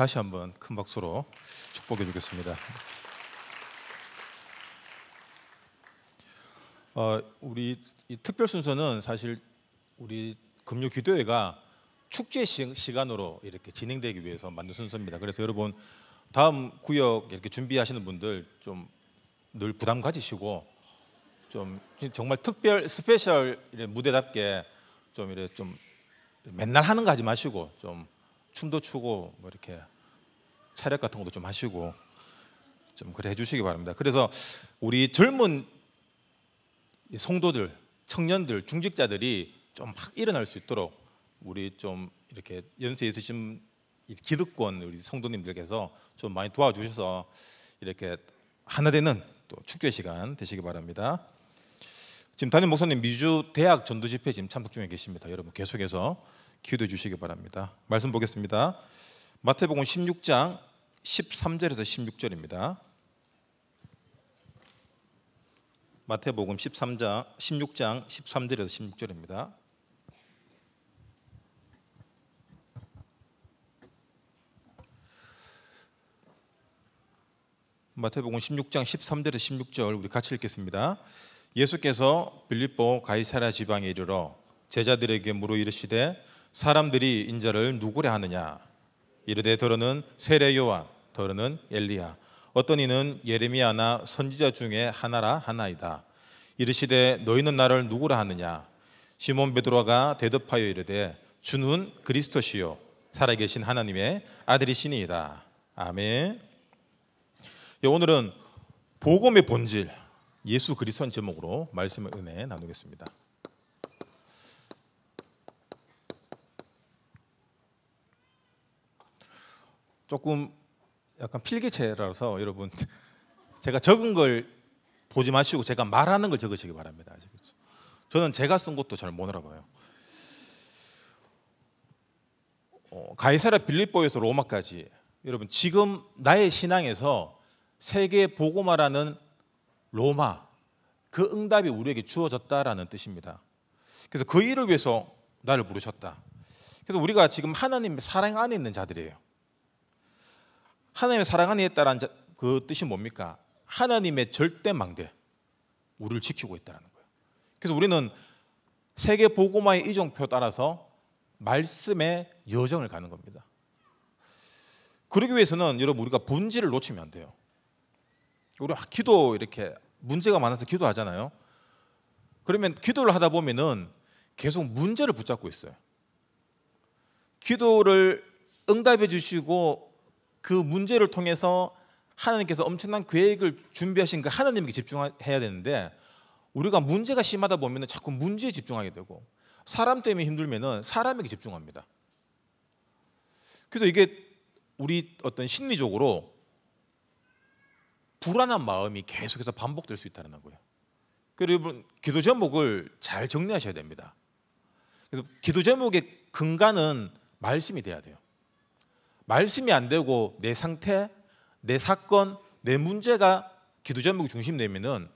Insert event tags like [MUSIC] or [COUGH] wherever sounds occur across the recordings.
다시 한번 큰 박수로 축복해 주겠습니다. 어, 우리 특별 순서는 사실 우리 금요 기도회가 축제 시, 간으로 이렇게 진행되기 위해서 만든 순서입니다. 그래서 여러분 다음 구역 이렇게 준비하시는 분들 좀 늘 부담 가지시고 좀 정말 특별 스페셜 무대답게 좀 이래 좀 맨날 하는 거 하지 마시고 좀 춤도 추고 뭐 이렇게 차력 같은 것도 좀 하시고 좀 그래 해주시기 바랍니다. 그래서 우리 젊은 성도들, 청년들, 중직자들이 좀막 일어날 수 있도록 우리 좀 이렇게 연세 있으신 기득권 우리 성도님들께서 좀 많이 도와주셔서 이렇게 하나 되는 또 축제 시간 되시기 바랍니다. 지금 담임 목사님 미주 대학 전도 집회 지금 참석 중에 계십니다. 여러분 계속해서 기도해 주시기 바랍니다. 말씀 보겠습니다. 마태복음 16장 13절에서 16절입니다. 마태복음 13장 16장 13절에서 16절입니다. 마태복음 16장 13절에서 16절 우리 같이 읽겠습니다. 예수께서 빌립보 가이사라 지방에 이르러 제자들에게 물어 이르시되 사람들이 인자를 누구라 하느냐 이르되 더러는 세례 요한 더러는 엘리야 어떤 이는 예레미야나 선지자 중에 하나라 하나이다 이르시되 너희는 나를 누구라 하느냐 시몬 베드로가 대답하여 이르되 주는 그리스도시요 살아계신 하나님의 아들이시니이다 아멘 예, 오늘은 복음의 본질 예수 그리스도 제목으로 말씀의 은혜 나누겠습니다 조금 약간 필기체라서 여러분 [LAUGHS] 제가 적은 걸 보지 마시고 제가 말하는 걸 적으시기 바랍니다. 아시겠죠? 저는 제가 쓴 것도 잘 모르나 봐요. 어, 가이사라 빌립보에서 로마까지 여러분 지금 나의 신앙에서 세계 보고마라는 로마 그 응답이 우리에게 주어졌다라는 뜻입니다. 그래서 그 일을 위해서 나를 부르셨다. 그래서 우리가 지금 하나님의 사랑 안에 있는 자들이에요. 하나님의 사랑 안에 있다라는 그 뜻이 뭡니까? 하나님의 절대 망대, 우리를 지키고 있다는 거예요. 그래서 우리는 세계 보고마의 이정표 따라서 말씀의 여정을 가는 겁니다. 그러기 위해서는 여러분 우리가 본질을 놓치면 안 돼요. 우리 기도 이렇게 문제가 많아서 기도하잖아요. 그러면 기도를 하다 보면은 계속 문제를 붙잡고 있어요. 기도를 응답해 주시고 그 문제를 통해서 하나님께서 엄청난 계획을 준비하신 그 하나님께 집중해야 되는데 우리가 문제가 심하다 보면 자꾸 문제에 집중하게 되고 사람 때문에 힘들면 사람에게 집중합니다. 그래서 이게 우리 어떤 심리적으로 불안한 마음이 계속해서 반복될 수 있다는 거예요. 그리고 기도 제목을 잘 정리하셔야 됩니다. 그래서 기도 제목의 근간은 말씀이 돼야 돼요. 말씀이 안 되고 내 상태, 내 사건, 내 문제가 기도 제목이 중심되면은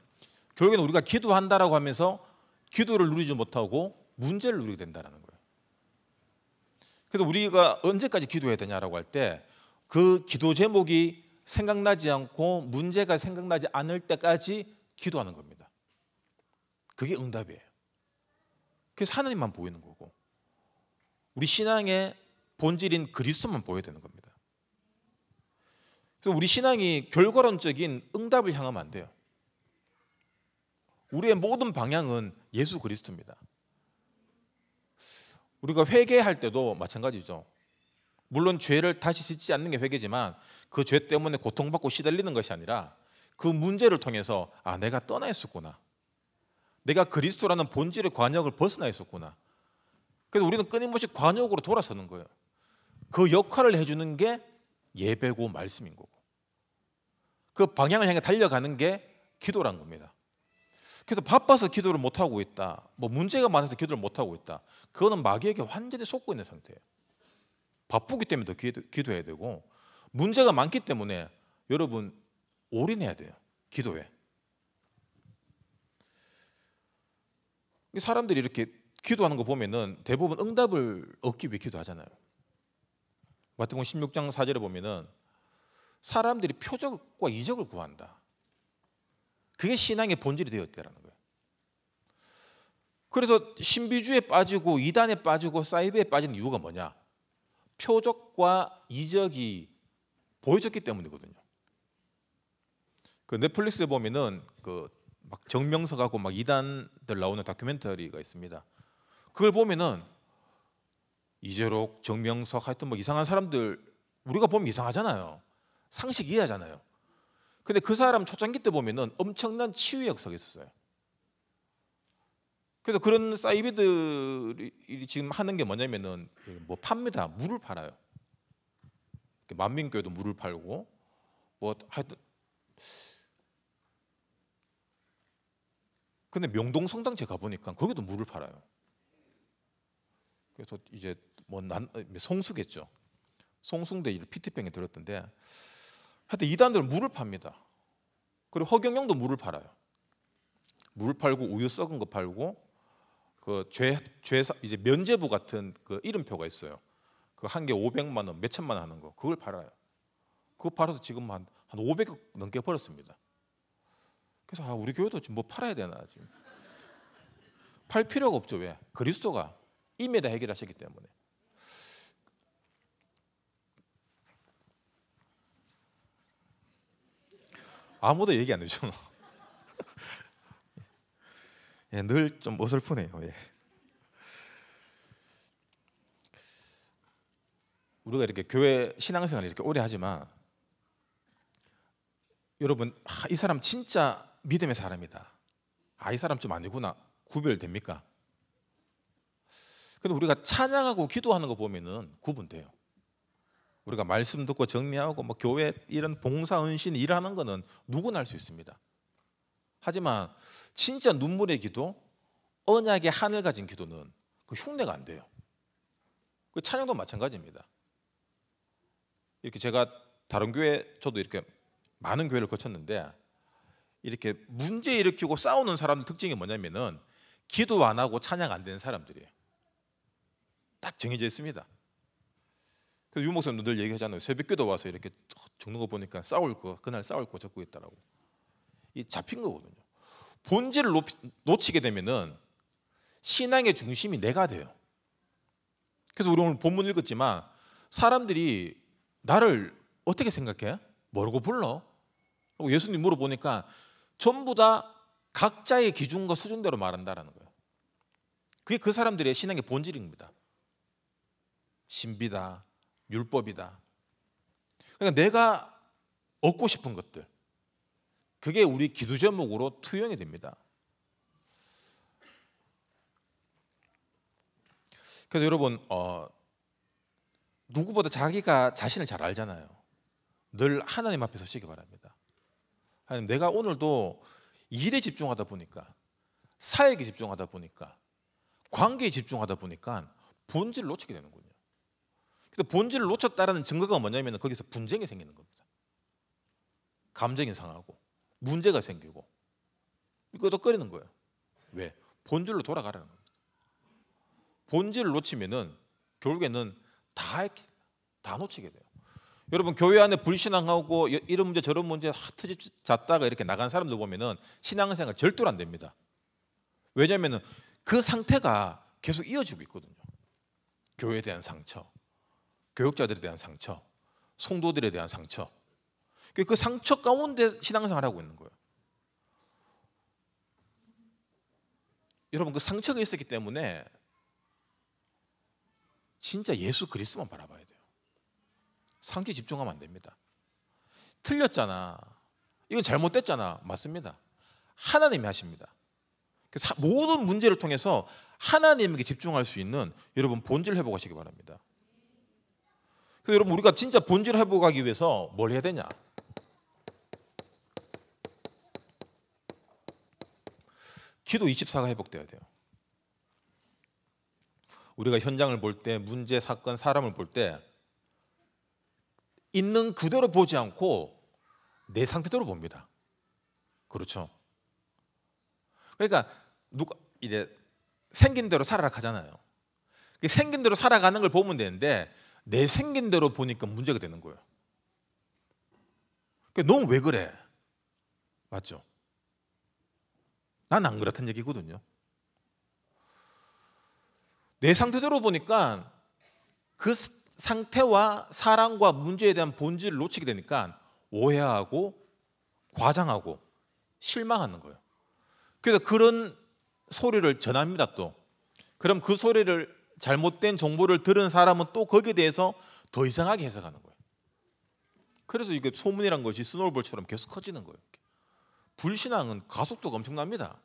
결국에는 우리가 기도한다라고 하면서 기도를 누리지 못하고 문제를 누리게 된다는 거예요. 그래서 우리가 언제까지 기도해야 되냐라고 할 때 그 기도 제목이 생각나지 않고 문제가 생각나지 않을 때까지 기도하는 겁니다. 그게 응답이에요. 그래서 하나님만 보이는 거고 우리 신앙의 본질인 그리스도만 보여야 되는 겁니다. 그래서 우리 신앙이 결과론적인 응답을 향하면 안 돼요. 우리의 모든 방향은 예수 그리스도입니다. 우리가 회개할 때도 마찬가지죠. 물론 죄를 다시 짓지 않는 게 회개지만 그 죄 때문에 고통받고 시달리는 것이 아니라 그 문제를 통해서 아 내가 떠나 있었구나. 내가 그리스도라는 본질의 관역을 벗어나 있었구나. 그래서 우리는 끊임없이 관역으로 돌아서는 거예요. 그 역할을 해주는 게 예배고 말씀인 거고 그 방향을 향해 달려가는 게 기도란 겁니다. 그래서 바빠서 기도를 못 하고 있다. 뭐 문제가 많아서 기도를 못 하고 있다. 그거는 마귀에게 완전히 속고 있는 상태예요. 바쁘기 때문에 더 기도, 기도해야 되고 문제가 많기 때문에 여러분 올인해야 돼요. 기도에. 사람들이 이렇게 기도하는 거 보면은 대부분 응답을 얻기 위해 기도하잖아요. 마태복음 16장 4절에 보면은 사람들이 표적과 이적을 구한다. 그게 신앙의 본질이 되었다라는 거예요. 그래서 신비주의에 빠지고 이단에 빠지고 사이비에 빠진 이유가 뭐냐? 표적과 이적이 보여졌기 때문이거든요. 그 넷플릭스에 보면은 그 막정명서하고막 이단들 나오는 다큐멘터리가 있습니다. 그걸 보면은 이재록, 정명석 하여튼 뭐 이상한 사람들 우리가 보면 이상하잖아요. 상식 이해하잖아요. 근데 그 사람 초창기 때 보면은 엄청난 치유 역사가 있었어요. 그래서 그런 사이비들이 지금 하는 게 뭐냐면은 뭐 팝니다. 물을 팔아요. 만민교회도 물을 팔고 뭐 하여튼 근데 명동 성당 제가 보니까 거기도 물을 팔아요. 그래서 이제 뭐 난, 뭐 송수겠죠. 송수인데를 피트병에 들었던데 하여튼 이단들은 물을 팝니다. 그리고 허경영도 물을 팔아요. 물 팔고 우유 썩은 거 팔고 그 죄죄 이제 면제부 같은 그 이름표가 있어요. 그 한 개 500만 원, 몇 천만 원 하는 거 그걸 팔아요. 그거 팔아서 지금 한한 한 500억 넘게 벌었습니다. 그래서 아, 우리 교회도 지금 뭐 팔아야 되나 지금 팔 필요가 없죠 왜? 그리스도가 임에 다 해결하셨기 때문에. 아무도 얘기 안해주잖 [LAUGHS] 예, 늘좀 어설프네요. 예. 우리가 이렇게 교회 신앙생활 이렇게 오래 하지만 여러분 아, 이 사람 진짜 믿음의 사람이다. 아이 사람 좀 아니구나 구별됩니까? 근데 우리가 찬양하고 기도하는 거 보면은 구분돼요. 우리가 말씀 듣고 정리하고 뭐 교회 이런 봉사 은신 일하는 거는 누구나 할 수 있습니다. 하지만 진짜 눈물의 기도, 언약의 한을 가진 기도는 그 흉내가 안 돼요. 그 찬양도 마찬가지입니다. 이렇게 제가 다른 교회 저도 이렇게 많은 교회를 거쳤는데 이렇게 문제 일으키고 싸우는 사람들 특징이 뭐냐면은 기도 안 하고 찬양 안 되는 사람들이에요. 딱 정해져 있습니다. 그래서 유 목사님도 늘 얘기하잖아요. 새벽기도 와서 이렇게 죽는거 보니까 싸울 거 그날 싸울 거 적고 있다라고. 이 잡힌 거거든요. 본질을 높이, 놓치, 게 되면은 신앙의 중심이 내가 돼요. 그래서 우리 오늘 본문 읽었지만 사람들이 나를 어떻게 생각해? 뭐라고 불러? 예수님 물어보니까 전부 다 각자의 기준과 수준대로 말한다라는 거예요. 그게 그 사람들의 신앙의 본질입니다. 신비다, 율법이다. 그러니까 내가 얻고 싶은 것들. 그게 우리 기도 제목으로 투영이 됩니다. 그래서 여러분 어, 누구보다 자기가 자신을 잘 알잖아요. 늘 하나님 앞에 서시기 바랍니다. 하나님 내가 오늘도 일에 집중하다 보니까 사역에 집중하다 보니까 관계에 집중하다 보니까 본질을 놓치게 되는군요. 그래서 본질을 놓쳤다라는 증거가 뭐냐면 거기서 분쟁이 생기는 겁니다. 감정이 상하고 문제가 생기고 끄덕도리는 거예요. 왜? 본질로 돌아가라는 겁니다. 본질을 놓치면은 결국에는 다, 다 놓치게 돼요. 여러분 교회 안에 불신앙하고 이런 문제 저런 문제 하트집 잤다가 이렇게 나간 사람들 보면은 신앙생활 절대로 안 됩니다. 왜냐하면은 그 상태가 계속 이어지고 있거든요. 교회에 대한 상처, 교육자들에 대한 상처, 성도들에 대한 상처. 그, 그 상처 가운데 신앙생활 하고 있는 거예요. 여러분 그 상처가 있었기 때문에 진짜 예수 그리스만 도 바라봐야 돼요. 상처 집중하면 안 됩니다. 틀렸잖아. 이건 잘못됐잖아. 맞습니다. 하나님이 하십니다. 그래서 모든 문제를 통해서 하나님에게 집중할 수 있는 여러분 본질 회복하시기 바랍니다. 그래서 여러분 우리가 진짜 본질 을 회복하기 위해서 뭘 해야 되냐? 기도 24가 회복돼야 돼요. 우리가 현장을 볼 때 문제, 사건, 사람을 볼 때 있는 그대로 보지 않고 내 상태대로 봅니다. 그렇죠? 그러니까 누가 이제 생긴 대로 살아라 하잖아요. 생긴 대로 살아가는 걸 보면 되는데 내 생긴 대로 보니까 문제가 되는 거예요. 그러니까 넌왜 그래? 맞죠? 난 안 그렇다는 얘기거든요. 내 상태대로 보니까 그 상태와 사랑과 문제에 대한 본질을 놓치게 되니까 오해하고 과장하고 실망하는 거예요. 그래서 그런 소리를 전합니다 또. 그럼 그 소리를 잘못된 정보를 들은 사람은 또 거기에 대해서 더 이상하게 해석하는 거예요. 그래서 이게 소문이란 것이 스노볼처럼 우 계속 커지는 거예요. 불신앙은 가속도가 엄청납니다.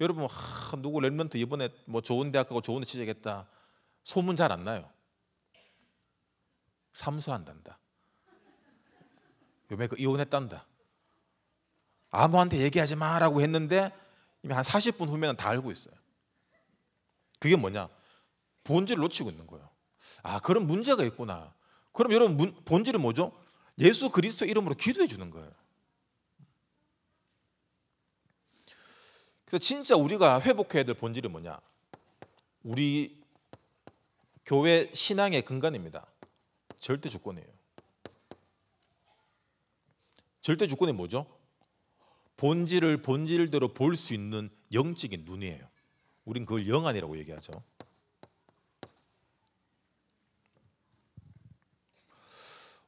여러분 하, 누구 랩런트 이번에 뭐 좋은 대학 가고 좋은 데 취직했다. 소문 잘 안 나요. 삼수한단다. 요매 그 이혼했단다. 아무한테 얘기하지 마라고 했는데 이미 한 40분 후면은 다 알고 있어요. 그게 뭐냐? 본질을 놓치고 있는 거예요. 아, 그런 문제가 있구나. 그럼 여러분 문, 본질은 뭐죠? 예수 그리스도 이름으로 기도해 주는 거예요. 그래서 진짜 우리가 회복해야 될 본질이 뭐냐? 우리 교회 신앙의 근간입니다. 절대 주권이에요. 절대 주권이 뭐죠? 본질을 본질대로 볼 수 있는 영적인 눈이에요. 우린 그걸 영안이라고 얘기하죠.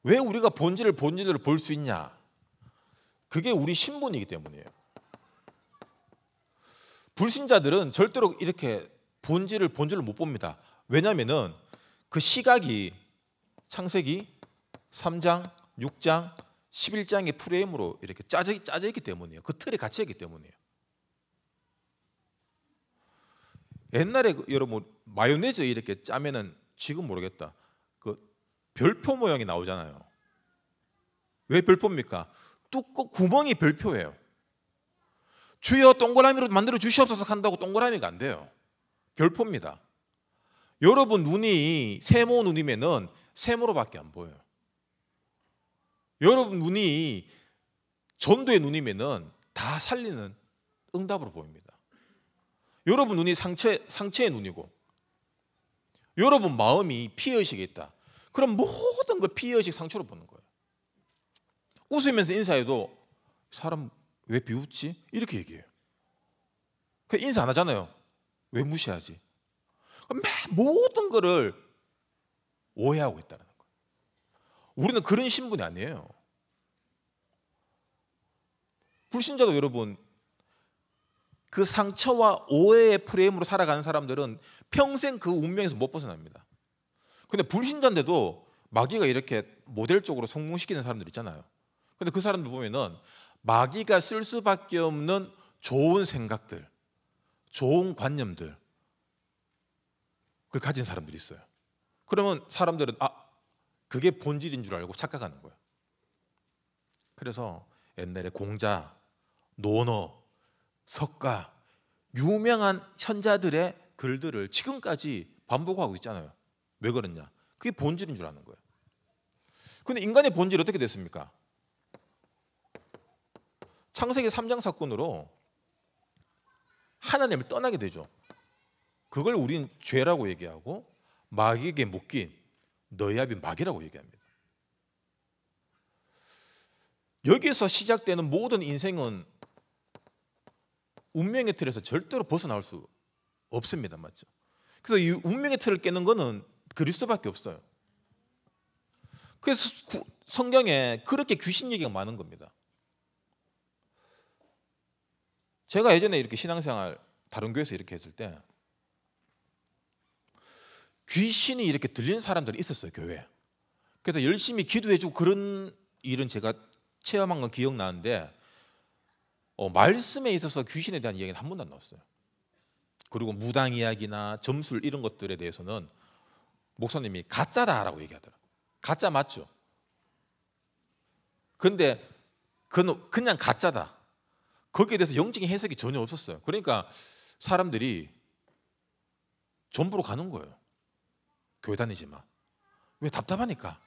왜 우리가 본질을 본질로 볼 수 있냐? 그게 우리 신분이기 때문이에요. 불신자들은 절대로 이렇게 본질을 본질로 못 봅니다. 왜냐면그 시각이 창세기 3장, 6장, 11장의 프레임으로 이렇게 짜져, 짜져 있기 때문이에요. 그 틀에 갇혀 있기 때문이에요. 옛날에 그 여러분 뭐 마요네즈 이렇게 짜면은 지금 모르겠다. 그 별표 모양이 나오잖아요. 왜 별표입니까? 뚜껑 구멍이 별표예요. 주여 동그라미로 만들어 주시옵소서 한다고 동그라미가 안 돼요. 별표입니다. 여러분 눈이 세모 눈이면은 세모로밖에 안 보여요. 여러분 눈이 전도의 눈이면은 다 살리는 응답으로 보입니다. 여러분 눈이 상체, 상체의 눈이고 여러분 마음이 피의식이 있다. 그럼 모든 걸 피의식 상처로 보는 거예요. 웃으면서 인사해도 사람 왜 비웃지? 이렇게 얘기해요. 그 인사 안 하잖아요. 왜 무시하지? 모든 거를 오해하고 있다는 거예요. 우리는 그런 신분이 아니에요. 불신자도 여러분 그 상처와 오해의 프레임으로 살아가는 사람들은 평생 그 운명에서 못 벗어납니다. 근데 불신자인데도 마귀가 이렇게 모델적으로 성공시키는 사람들 있잖아요. 근데 그 사람들 보면은 마귀가 쓸 수밖에 없는 좋은 생각들, 좋은 관념들, 그걸 가진 사람들이 있어요. 그러면 사람들은 아, 그게 본질인 줄 알고 착각하는 거예요. 그래서 옛날에 공자, 노너, 석가 유명한 현자들의 글들을 지금까지 반복하고 있잖아요. 왜 그러냐? 그게 본질인 줄 아는 거예요. 근데 인간의 본질이 어떻게 됐습니까? 창세기 3장 사건으로 하나님을 떠나게 되죠. 그걸 우리는 죄라고 얘기하고 마귀에게 묶인 너희 앞이 마귀라고 얘기합니다. 여기서 에 시작되는 모든 인생은 운명의 틀에서 절대로 벗어나올 수 없습니다. 맞죠? 그래서 이 운명의 틀을 깨는 것은 그리스도밖에 없어요. 그래서 성경에 그렇게 귀신 얘기가 많은 겁니다. 제가 예전에 이렇게 신앙생활 다른 교회에서 이렇게 했을 때 귀신이 이렇게 들리는 사람들이 있었어요 교회. 그래서 열심히 기도해주고 그런 일은 제가 체험한 건 기억나는데 어, 말씀에 있어서 귀신에 대한 이야기는 한 번도 안 나왔어요. 그리고 무당 이야기나 점술 이런 것들에 대해서는 목사님이 가짜다라고 얘기하더라. 가짜 맞죠? 근데 그 그냥 가짜다. 거기에 대해서 영적인 해석이 전혀 없었어요. 그러니까 사람들이 전부로 가는 거예요. 교회 다니지 마. 왜 답답하니까.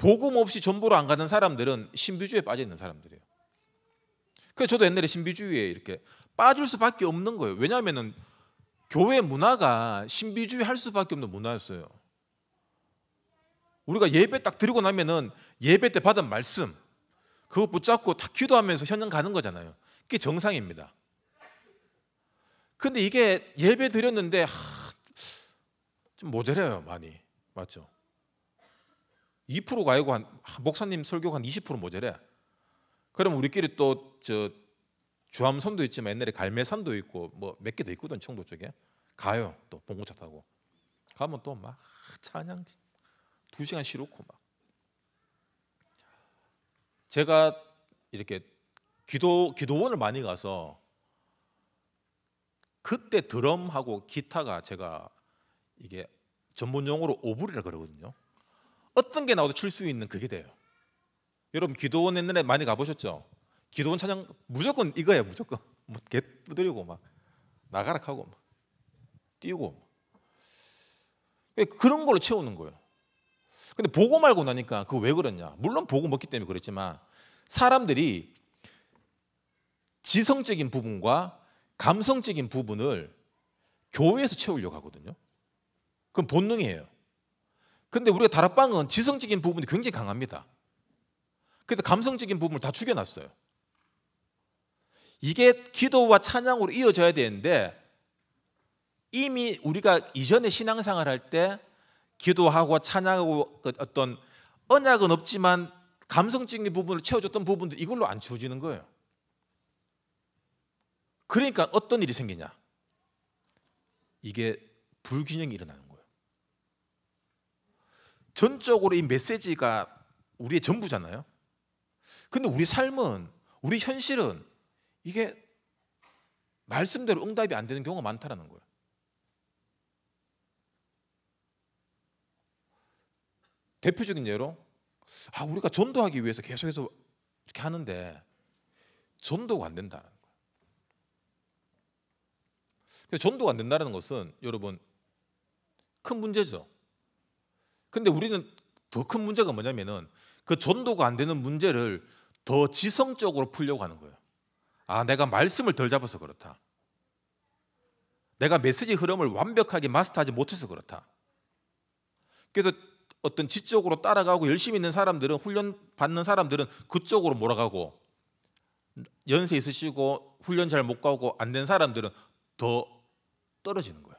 복음 없이 전부로안 가는 사람들은 신비주의에 빠져 있는 사람들이에요. 그래서 그러니까 저도 옛날에 신비주의에 이렇게 빠질 수밖에 없는 거예요. 왜냐하면 교회 문화가 신비주의 할 수밖에 없는 문화였어요. 우리가 예배 딱 드리고 나면은 예배 때 받은 말씀 그거 붙잡고 다 기도하면서 현장 가는 거잖아요. 그게 정상입니다. 근데 이게 예배 드렸는데 하, 좀 모자라요 많이 맞죠? 2% 가이고 한 목사님 설교가 한 20% 모자래. 그럼 우리끼리 또 저 주암선도 있지만 옛날에 갈매산도 있고 뭐 몇개더 있거든 청도 쪽에 가요 또 봉고차 타고 가면 또 막 찬양 두 시간 쉬놓고 막 제가 이렇게 기도 기도원을 많이 가서 그때 드럼하고 기타가 제가 이게 전문 용어로 오브리라 그러거든요. 어떤 게 나와도 출 수 있는 그게 돼요. 여러분 기도원 옛날에 많이 가보셨죠? 기도원 찬양 무조건 이거예요 무조건 [LAUGHS] 뭐개 두드리고 막 나가락 하고 막 뛰고 예, 그런 걸로 채우는 거예요. 근데 보고 말고 나니까 그거 왜 그랬냐? 물론 보고 먹기 때문에 그랬지만 사람들이 지성적인 부분과 감성적인 부분을 교회에서 채우려고 하거든요. 그건 본능이에요. 근데 우리가 다락방은 지성적인 부분이 굉장히 강합니다. 그래서 감성적인 부분을 다 죽여놨어요. 이게 기도와 찬양으로 이어져야 되는데 이미 우리가 이전에 신앙생활 할때 기도하고 찬양하고 그 어떤 언약은 없지만 감성적인 부분을 채워줬던 부분들 이걸로 안 채워지는 거예요. 그러니까 어떤 일이 생기냐? 이게 불균형이 일어나는 거예요. 전적으로 이 메시지가 우리의 전부잖아요. 근데 우리 삶은 우리 현실은 이게 말씀대로 응답이 안 되는 경우가 많다라는 거예요. 대표적인 예로 아 우리가 전도하기 위해서 계속해서 이렇게 하는데 전도가 안 된다는 거예요. 전도가 안 된다는 것은 여러분 큰 문제죠. 근데 우리는 더 큰 문제가 뭐냐면은 그 전도가 안 되는 문제를 더 지성적으로 풀려고 하는 거예요. 아, 내가 말씀을 덜 잡아서 그렇다. 내가 메시지 흐름을 완벽하게 마스터하지 못해서 그렇다. 그래서 어떤 지적으로 따라가고 열심히 있는 사람들은 훈련 받는 사람들은 그쪽으로 몰아가고 연세 있으시고 훈련 잘 못 가고 안 된 사람들은 더 떨어지는 거예요.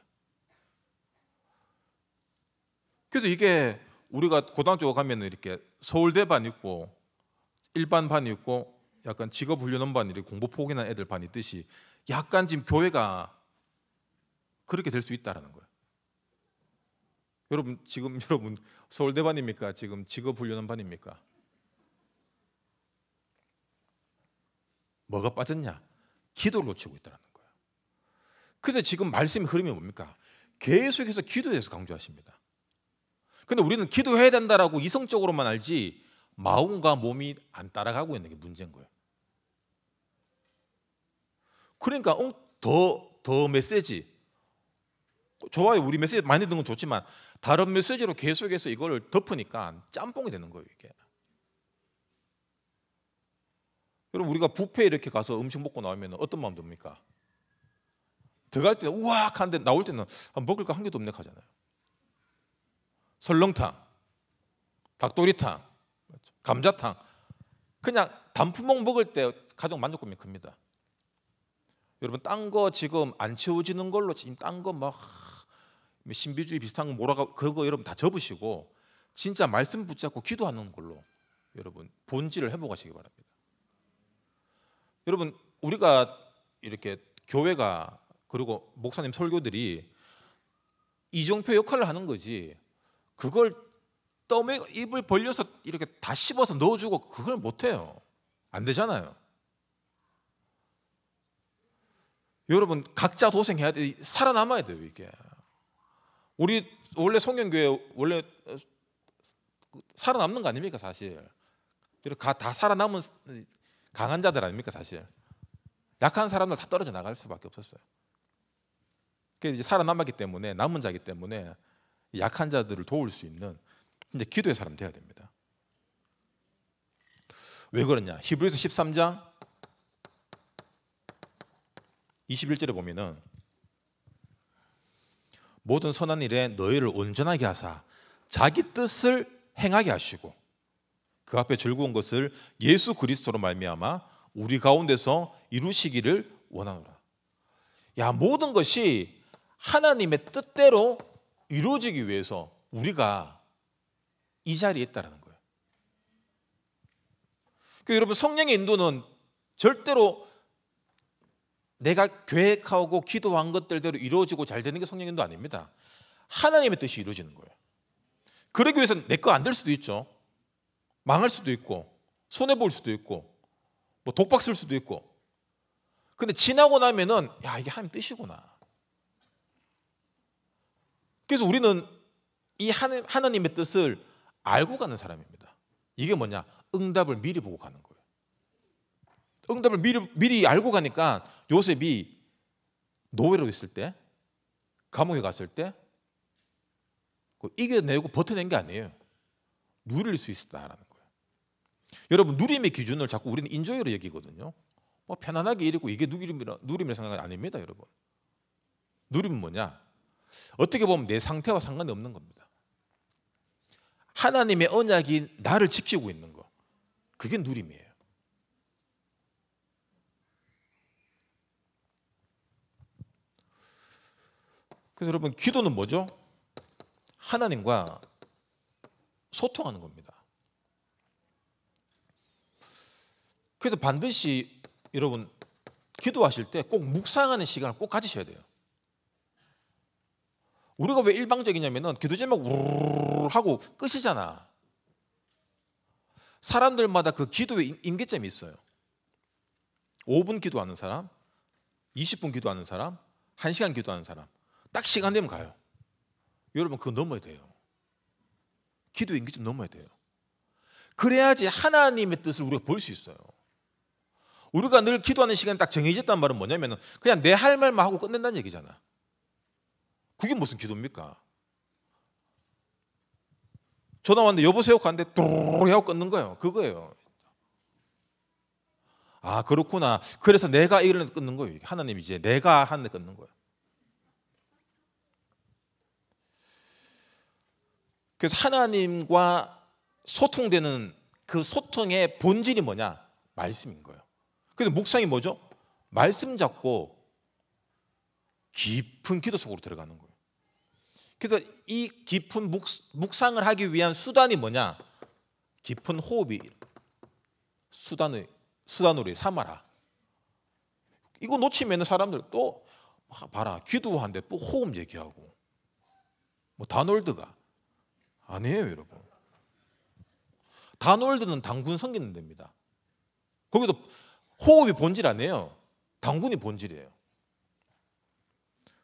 그래서 이게 우리가 고등학교 가면 이렇게 서울대 반 있고 일반 반이 있고 약간 직업 훈련원 반이 공부 포기한 애들 반이 있듯이 약간 지금 교회가 그렇게 될 수 있다라는 거예요. 여러분 지금 [LAUGHS] 여러분 서울대 반입니까? 지금 직업 훈련원 반입니까? 뭐가 빠졌냐? 기도를 놓치고 있다라는 거예요. 그래서 지금 말씀의 흐름이 뭡니까? 계속해서 기도에 서 강조하십니다. 근데 우리는 기도해야 된다라고 이성적으로만 알지 마음과 몸이 안 따라가고 있는 게 문제인 거예요. 그러니까 더더 더 메시지 좋아요. 우리 메시지 많이 듣는 건 좋지만 다른 메시지로 계속해서 이걸 덮으니까 짬뽕이 되는 거예요, 이게. 여러분 우리가 부페 이렇게 가서 음식 먹고 나오면 어떤 마음 듭니까? 들어갈 때는 우악 한데 나올 때는 먹을까 한 개도 없네 하잖아요. 설렁탕, 닭도리탕, 감자탕. 그냥 단품목 먹을 때 가족 만족감이 큽니다. 여러분 딴 거 지금 안 채워지는 걸로 지금 딴거 막 신비주의 비슷한 거 몰아가 그거 여러분 다 접으시고 진짜 말씀 붙잡고 기도하는 걸로 여러분 본질을 회복하시기 바랍니다. 여러분 우리가 이렇게 교회가 그리고 목사님 설교들이 이정표 역할을 하는 거지 그걸 떠매 입을 벌려서 이렇게 다 씹어서 넣어주고 그걸 못해요. 안 되잖아요. 여러분 각자 도생해야 돼 살아남아야 돼요 이게. 우리 원래 송년교회 원래 어, 그 살아남는 거 아닙니까 사실. 다 살아남은 강한 자들 아닙니까 사실. 약한 사람들 다 떨어져 나갈 수밖에 없었어요. 그 이제 살아남았기 때문에 남은 자기 때문에 약한 자들을 도울 수 있는 이제 기도의 사람 되어야 됩니다. 왜 그러냐? 히브리서 13장 21절에 보면은 모든 선한 일에 너희를 온전하게 하사 자기 뜻을 행하게 하시고 그 앞에 즐거운 것을 예수 그리스도로 말미암아 우리 가운데서 이루시기를 원하노라. 야 모든 것이 하나님의 뜻대로 이루어지기 위해서 우리가 이 자리에 있다라는 거예요. 그 여러분 성령의 인도는 절대로 내가 계획하고 기도한 것들대로 이루어지고 잘 되는 게 성령 인도 아닙니다. 하나님의 뜻이 이루어지는 거예요. 그러기 위해서는 내 거 안 될 수도 있죠. 망할 수도 있고 손해 볼 수도 있고 뭐 독박 쓸 수도 있고. 근데 지나고 나면은 야 이게 하나님 뜻이구나. 그래서 우리는 이 하나님의 뜻을 알고 가는 사람입니다. 이게 뭐냐? 응답을 미리 보고 가는 거예요. 응답을 미리, 미리 알고 가니까 요셉이 노예로 있을 때, 감옥에 갔을 때, 그 이겨내고 버텨낸 게 아니에요. 누릴 수 있었다라는 거예요. 여러분 누림의 기준을 자꾸 우리는 인조여로 얘기거든요. 뭐 편안하게 일이고 이게 누림이라 누림의 생각이 아닙니다, 여러분. 누림은 뭐냐? 어떻게 보면 내 상태와 상관이 없는 겁니다. 하나님의 언약이 나를 지키고 있는 거. 그게 누림이에요. 그래서 여러분 기도는 뭐죠? 하나님과 소통하는 겁니다. 그래서 반드시 여러분 기도하실 때 꼭 묵상하는 시간을 꼭 가지셔야 돼요. 우리가 왜 일방적이냐면은 기도 제목 우르르 하고 끝이잖아. 사람들마다 그 기도의 임계점이 있어요. 5분 기도하는 사람, 20분 기도하는 사람, 1시간 기도하는 사람. 딱 시간 되면 가요. 여러분 그거 넘어야 돼요. 기도 임계점 넘어야 돼요. 그래야지 하나님의 뜻을 우리가 볼 수 있어요. 우리가 늘 기도하는 시간이 딱 정해졌단 말은 뭐냐면 그냥 내 할 말만 하고 끝낸다는 얘기잖아. 그게 무슨 기도입니까? 전화 왔는데 여보세요 하는데 뚜루루 하고 끊는 거예요. 그거예요. 아 그렇구나. 그래서 내가 이런 끊는 거예요. 하나님 이제 내가 하데 끊는 거예요. 그래서 하나님과 소통되는 그 소통의 본질이 뭐냐? 말씀인 거예요. 그래서 묵상이 뭐죠? 말씀 잡고 깊은 기도 속으로 들어가는 거예요. 그래서 이 깊은 묵, 묵상을 하기 위한 수단이 뭐냐? 깊은 호흡이 수단의 수단으로 삼아라. 이거 놓치면 사람들 또 봐라 기도하는데 또 호흡 얘기하고 뭐 다놀드가 아니에요 여러분. 다놀드는 당군 성기는 됩니다. 거기도 호흡이 본질 아니에요. 당군이 본질이에요.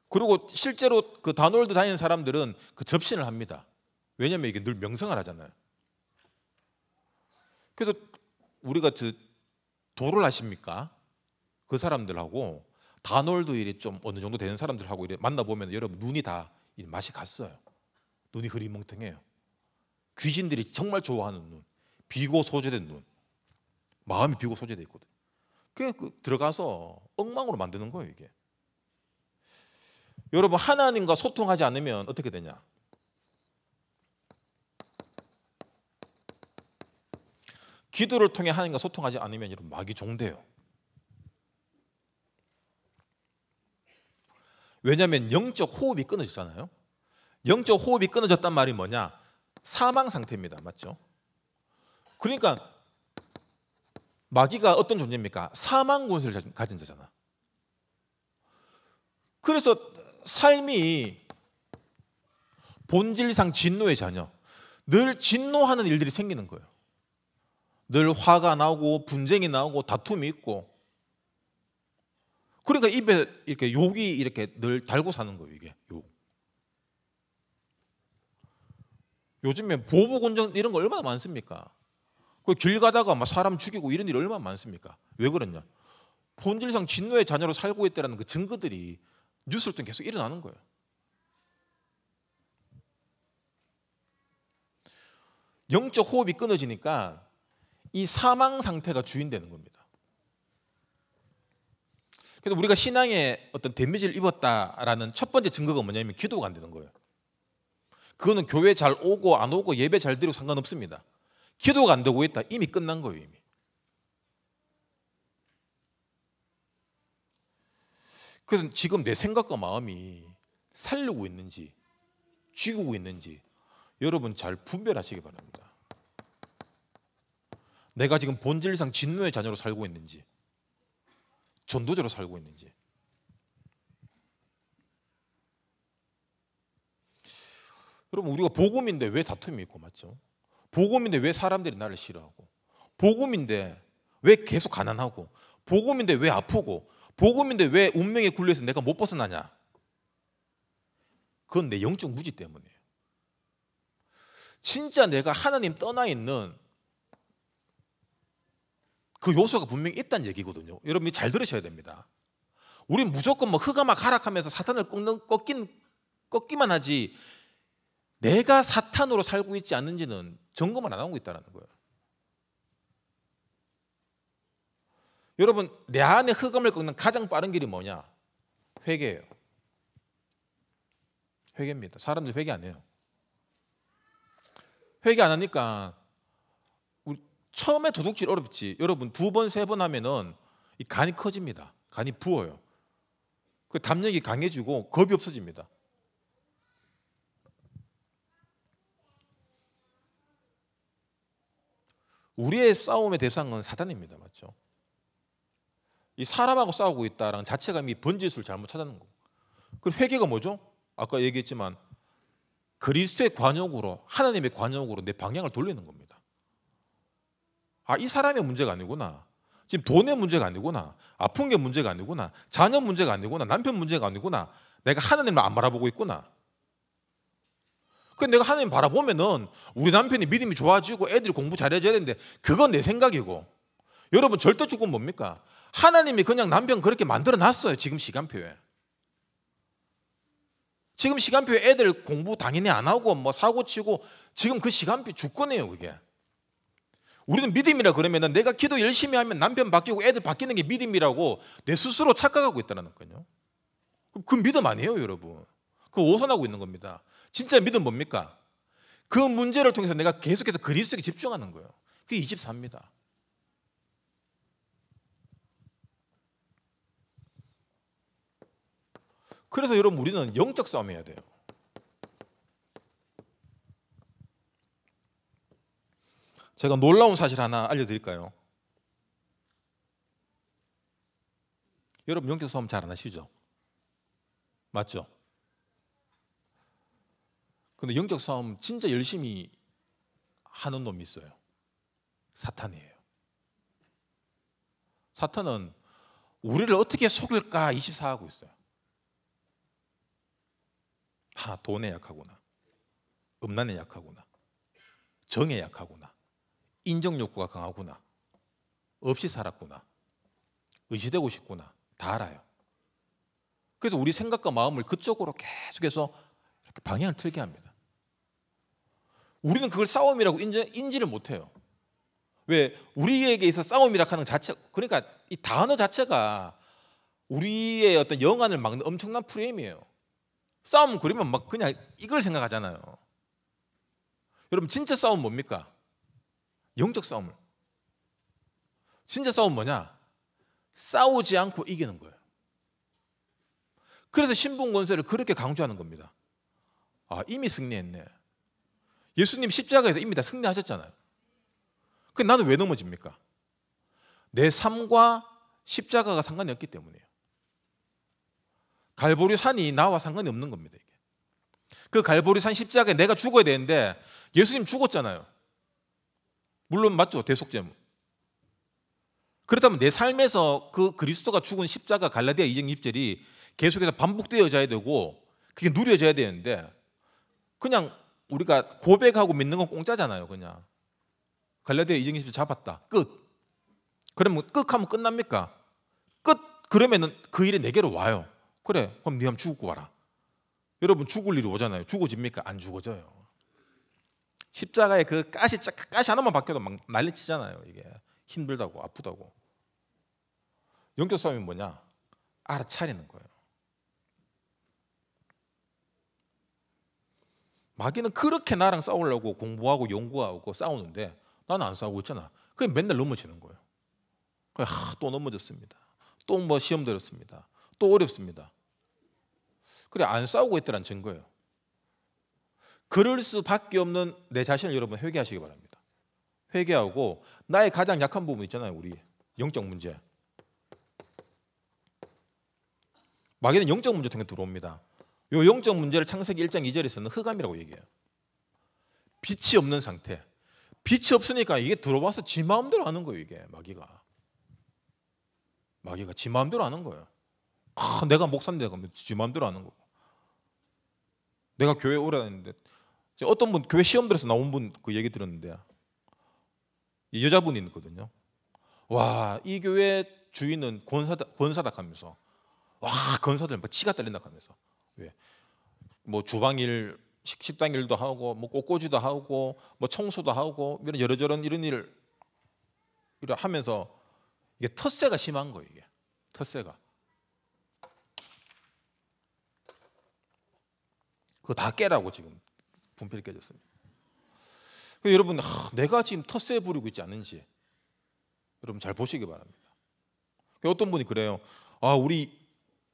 그리고 실제로 그 다놀드 다니는 사람들은 그 접신을 합니다. 왜냐하면 이게 늘 명상을 하잖아요. 그래서 우리가 그 도를 하십니까? 그 사람들하고 다놀드 일이 좀 어느 정도 되는 사람들하고 이래 만나 보면 여러분 눈이 다 맛이 갔어요. 눈이 흐리멍텅해요. 귀신들이 정말 좋아하는 눈, 비고 소재된 눈, 마음이 비고 소재돼 있거든. 그냥 그 들어가서 엉망으로 만드는 거예요 이게. 여러분 하나님과 소통하지 않으면 어떻게 되냐? 기도를 통해 하나님과 소통하지 않으면 여러분 마귀 종대요. 왜냐하면 영적 호흡이 끊어지잖아요. 영적 호흡이 끊어졌단 말이 뭐냐? 사망 상태입니다. 맞죠? 그러니까 마귀가 어떤 존재입니까? 사망 권세를 가진 자잖아. 그래서 삶이 본질상 진노의 자녀. 늘 진노하는 일들이 생기는 거예요. 늘 화가 나오고 분쟁이 나오고 다툼이 있고. 그러니까 입에 이렇게 욕이 이렇게 늘 달고 사는 거예요, 이게. 욕. 요즘에 보복 운전 이런 거 얼마나 많습니까? 그 길 가다가 막 사람 죽이고 이런 일 얼마나 많습니까? 왜 그러냐? 본질상 진노의 자녀로 살고 있다라는 그 증거들이 뉴스 를 활동 계속 일어나는 거예요. 영적 호흡이 끊어지니까 이 사망 상태가 주인되는 겁니다. 그래서 우리가 신앙에 어떤 데미지를 입었다라는 첫 번째 증거가 뭐냐면 기도가 안 되는 거예요. 그거는 교회 잘 오고 안 오고 예배 잘 드리고 상관없습니다. 기도가 안 되고 있다. 이미 끝난 거예요, 이미. 그래서 지금 내 생각과 마음이 살려고 있는지 쥐고 있는지 여러분 잘 분별하시기 바랍니다. 내가 지금 본질상 진노의 자녀로 살고 있는지 전도자로 살고 있는지 여러분 우리가 복음인데 왜 다툼이 있고 맞죠? 복음인데 왜 사람들이 나를 싫어하고 복음인데 왜 계속 가난하고 복음인데 왜 아프고 복음인데 왜 운명의 굴레에서 내가 못 벗어나냐? 그건 내 영적 무지 때문이에요. 진짜 내가 하나님 떠나 있는 그 요소가 분명히 있다는 얘기거든요. 여러분이 잘 들으셔야 됩니다. 우린 무조건 뭐 흑암아 가락하면서 사탄을 꺾는, 꺾인, 꺾기만 하지 내가 사탄으로 살고 있지 않는지는 점검을 안 하고 있다는 거예요. 여러분 내 안에 흑암을 끊는 가장 빠른 길이 뭐냐? 회개예요. 회개입니다. 사람들 회개 안 해요. 회개 안 하니까 처음에 도둑질 어렵지. 여러분 두 번 세 번 하면은 이 간이 커집니다. 간이 부어요. 그 담력이 강해지고 겁이 없어집니다. 우리의 싸움의 대상은 사단입니다. 맞죠? 이 사람하고 싸우고 있다라는 자체가 이미 번지수를 잘못 찾았는 거고. 그 회개가 뭐죠? 아까 얘기했지만 그리스도의 관용으로 하나님의 관용으로 내 방향을 돌리는 겁니다. 아, 이 사람의 문제가 아니구나. 지금 돈의 문제가 아니구나. 아픈 게 문제가 아니구나. 자녀 문제가 아니구나. 남편 문제가 아니구나. 내가 하나님을 안 바라보고 있구나. 그 내가 하나님 바라보면은 우리 남편이 믿음이 좋아지고 애들이 공부 잘해줘야 되는데 그건 내 생각이고 여러분 절대 축구 뭡니까? 하나님이 그냥 남편 그렇게 만들어 놨어요. 지금 시간표에. 지금 시간표에 애들 공부 당연히 안 하고 뭐 사고 치고 지금 그 시간표 주권이에요, 그게. 우리는 믿음이라 그러면은 내가 기도 열심히 하면 남편 바뀌고 애들 바뀌는 게 믿음이라고 내 스스로 착각하고 있다는 거요. 그 믿음 아니에요, 여러분. 그오산하고 있는 겁니다. 진짜 믿음 뭡니까? 그 문제를 통해서 내가 계속해서 그리스도에 집중하는 거예요. 그게 24입니다. 그래서 여러분 우리는 영적 싸움 해야 돼요. 제가 놀라운 사실 하나 알려드릴까요? 여러분 영적 싸움 잘 안 하시죠? 맞죠? 근데 영적 싸움 진짜 열심히 하는 놈이 있어요. 사탄이에요. 사탄은 우리를 어떻게 속일까 24하고 있어요. 다 돈에 약하구나. 음란에 약하구나. 정에 약하구나. 인정 욕구가 강하구나. 없이 살았구나. 의지되고 싶구나. 다 알아요. 그래서 우리 생각과 마음을 그쪽으로 계속해서 이렇게 방향을 틀게 합니다. 우리는 그걸 싸움이라고 인지, 를 못해요. 왜 우리에게 서 싸움이라고 하는 자체 그러니까 이 단어 자체가 우리의 어떤 영안을 막는 엄청난 프레임이에요. 싸움 그리면 막 그냥 이걸 생각하잖아요. 여러분 진짜 싸움 뭡니까? 영적 싸움을. 진짜 싸움 뭐냐? 싸우지 않고 이기는 거예요. 그래서 신분 권세를 그렇게 강조하는 겁니다. 아, 이미 승리했네. 예수님 십자가에서 이미 다 승리하셨잖아요. 그 나는 왜 넘어집니까? 내 삶과 십자가가 상관이 없기 때문이에요. 갈보리 산이 나와 상관이 없는 겁니다. 이게. 그 갈보리 산 십자가에 내가 죽어야 되는데 예수님 죽었잖아요. 물론 맞죠 대속제물 그렇다면 내 삶에서 그 그리스도가 죽은 십자가 갈라디아 이장 2절이 계속해서 반복되어져야 되고 그게 누려져야 되는데 그냥 우리가 고백하고 믿는 건 공짜잖아요. 그냥 갈라디아 이장 2절 잡았다 끝. 그러면 끝하면 끝납니까? 끝 그러면은 그 일이 내게로 와요. 그래 그럼 네함 죽고 와라 여러분 죽을 일이 오잖아요 죽어집니까 안 죽어져요 십자가에그 가시 가시 하나만 바뀌어도 막 난리치잖아요 이게 힘들다고 아프다고 영적 싸움이 뭐냐 알아차리는 거예요 마귀는 그렇게 나랑 싸우려고 공부하고 연구하고 싸우는데 나는 안 싸우고 있잖아. 그게 맨날 넘어지는 거예요. 그냥 하, 또 넘어졌습니다. 또 뭐 시험 들었습니다. 또 어렵습니다. 그래 안 싸우고 있다는 증거예요. 그럴 수밖에 없는 내 자신을 여러분 회개하시기 바랍니다. 회개하고 나의 가장 약한 부분 있잖아요, 우리 영적 문제. 마귀는 영적 문제 통해 들어옵니다. 요 영적 문제를 창세기 1장 2절에서는 흑암이라고 얘기해요. 빛이 없는 상태. 빛이 없으니까 이게 들어와서 지 마음대로 하는 거예요, 이게 마귀가. 마귀가 지 마음대로 하는 거예요. 아, 내가 목사인데 지 마음대로 하는 거. 내가 교회 오라는데 했 어떤 분 교회 시험 들어서 나온 분 그 얘기 들었는데 여자분이 있거든요. 와 이 교회 주인은 권사다 권사다 하면서 와 권사들 막 치가 떨린다 하면서 왜뭐 예. 주방일 식당 일도 하고 뭐 꽃꽂이도 하고 뭐 청소도 하고 이런 여러저런 이런 일을 이 하면서 이게 텃세가 심한 거예요 이게 텃세가 그거 다 깨라고 지금 분필이 깨졌습니다. 여러분 내가 지금 텃세 부리고 있지 않은지 여러분 잘 보시기 바랍니다. 그러니까 어떤 분이 그래요. 아 우리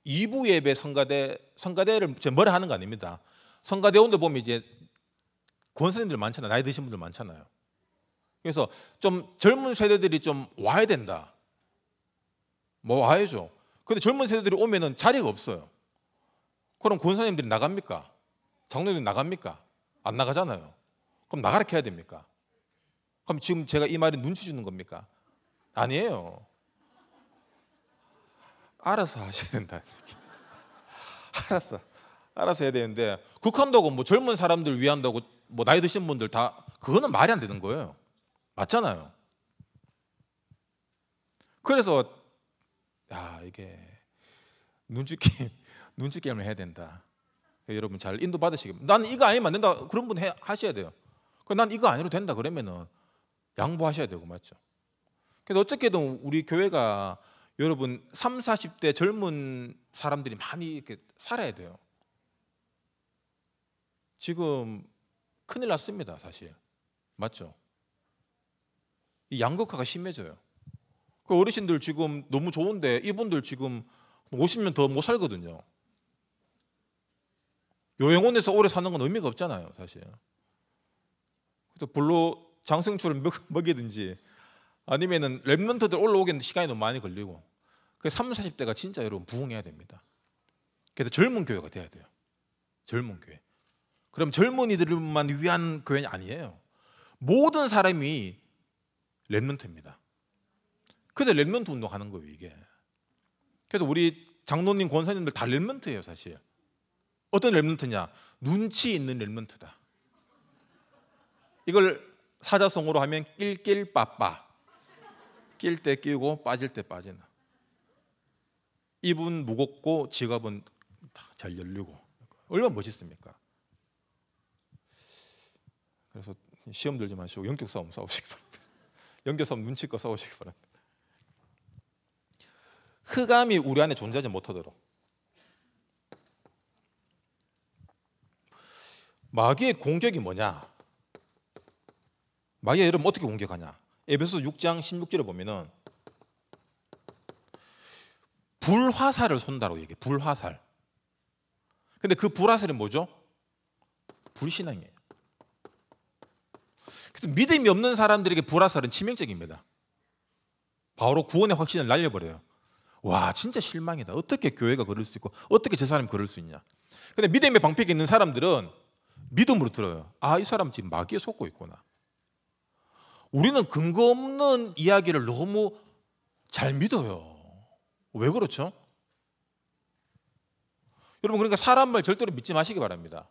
2부 예배 성가대 성가대를 제 뭐라 하는 거 아닙니다. 성가대원들 보면 이제 권사님들 많잖아요. 나이 드신 분들 많잖아요. 그래서 좀 젊은 세대들이 좀 와야 된다. 뭐 와야죠. 근데 젊은 세대들이 오면은 자리가 없어요. 그럼 권사님들이 나갑니까? 장로님 나갑니까? 안 나가잖아요. 그럼 나가라 해야 됩니까? 그럼 지금 제가 이 말에 눈치 주는 겁니까? 아니에요. 알아서 하셔야 된다. [LAUGHS] 알았어. 알아서 해야 되는데 극한다고 뭐 젊은 사람들 위한다고 뭐 나이 드신 분들 다 그거는 말이 안 되는 거예요. 맞잖아요. 그래서 야 이게 눈치 게임 [LAUGHS] 눈치 게임을 해야 된다. 그 여러분 잘 인도받으시기 나는 이거 아니면 안 된다 그런 분 해, 하셔야 돼요 그 난 이거 아니로 된다 그러면은 양보하셔야 되고 맞죠 그래서 어쨌든 우리 교회가 여러분 3, 40대 젊은 사람들이 많이 이렇게 살아야 돼요 지금 큰일 났습니다 사실 맞죠 이 양극화가 심해져요 그 어르신들 지금 너무 좋은데 이분들 지금 50년 더 못 살거든요 요양원에서 오래 사는 건 의미가 없잖아요, 사실. 그래서 불로 장생추를 먹, 이든지 아니면은 랩런트들 올라오겠는 시간이 너무 많이 걸리고 그 30, 40대가 진짜 여러분 부흥해야 됩니다. 그래서 젊은 교회가 돼야 돼요. 젊은 교회. 그럼 젊은이들만 위한 교회는 아니에요. 모든 사람이 랩런트입니다. 그래서 랩런트 운동하는 거예요, 이게. 그래서 우리 장로님, 권사님들 다 랩런트예요, 사실. 어떤 렘넌트냐? 눈치 있는 렘넌트다. 이걸 사자성어로 하면 낄낄빠빠. 낄 때 끼우고 빠질 때 빠지는. 입은 무겁고 지갑은 잘 열리고 얼마나 멋있습니까? 그래서 시험 들지 마시고 영격 싸움 싸우시기 바랍니다. 영격 싸움 눈치껏 싸우시기 바랍니다. 흑암이 우리 안에 존재하지 못하도록 마귀의 공격이 뭐냐? 마귀가 여러분 어떻게 공격하냐? 에베소 6장 16절에 보면은 불화살을 쏜다고 얘기해. 불화살. 근데 그 불화살이 뭐죠? 불신앙이에요. 그래서 믿음이 없는 사람들에게 불화살은 치명적입니다. 바로 구원의 확신을 날려버려요. 와, 진짜 실망이다. 어떻게 교회가 그럴 수 있고, 어떻게 저 사람이 그럴 수 있냐. 근데 믿음의 방패가 있는 사람들은 믿음으로 들어요. 아, 이 사람 지금 마귀에 속고 있구나. 우리는 근거 없는 이야기를 너무 잘 믿어요. 왜 그렇죠? 여러분, 그러니까 사람 말 절대로 믿지 마시기 바랍니다.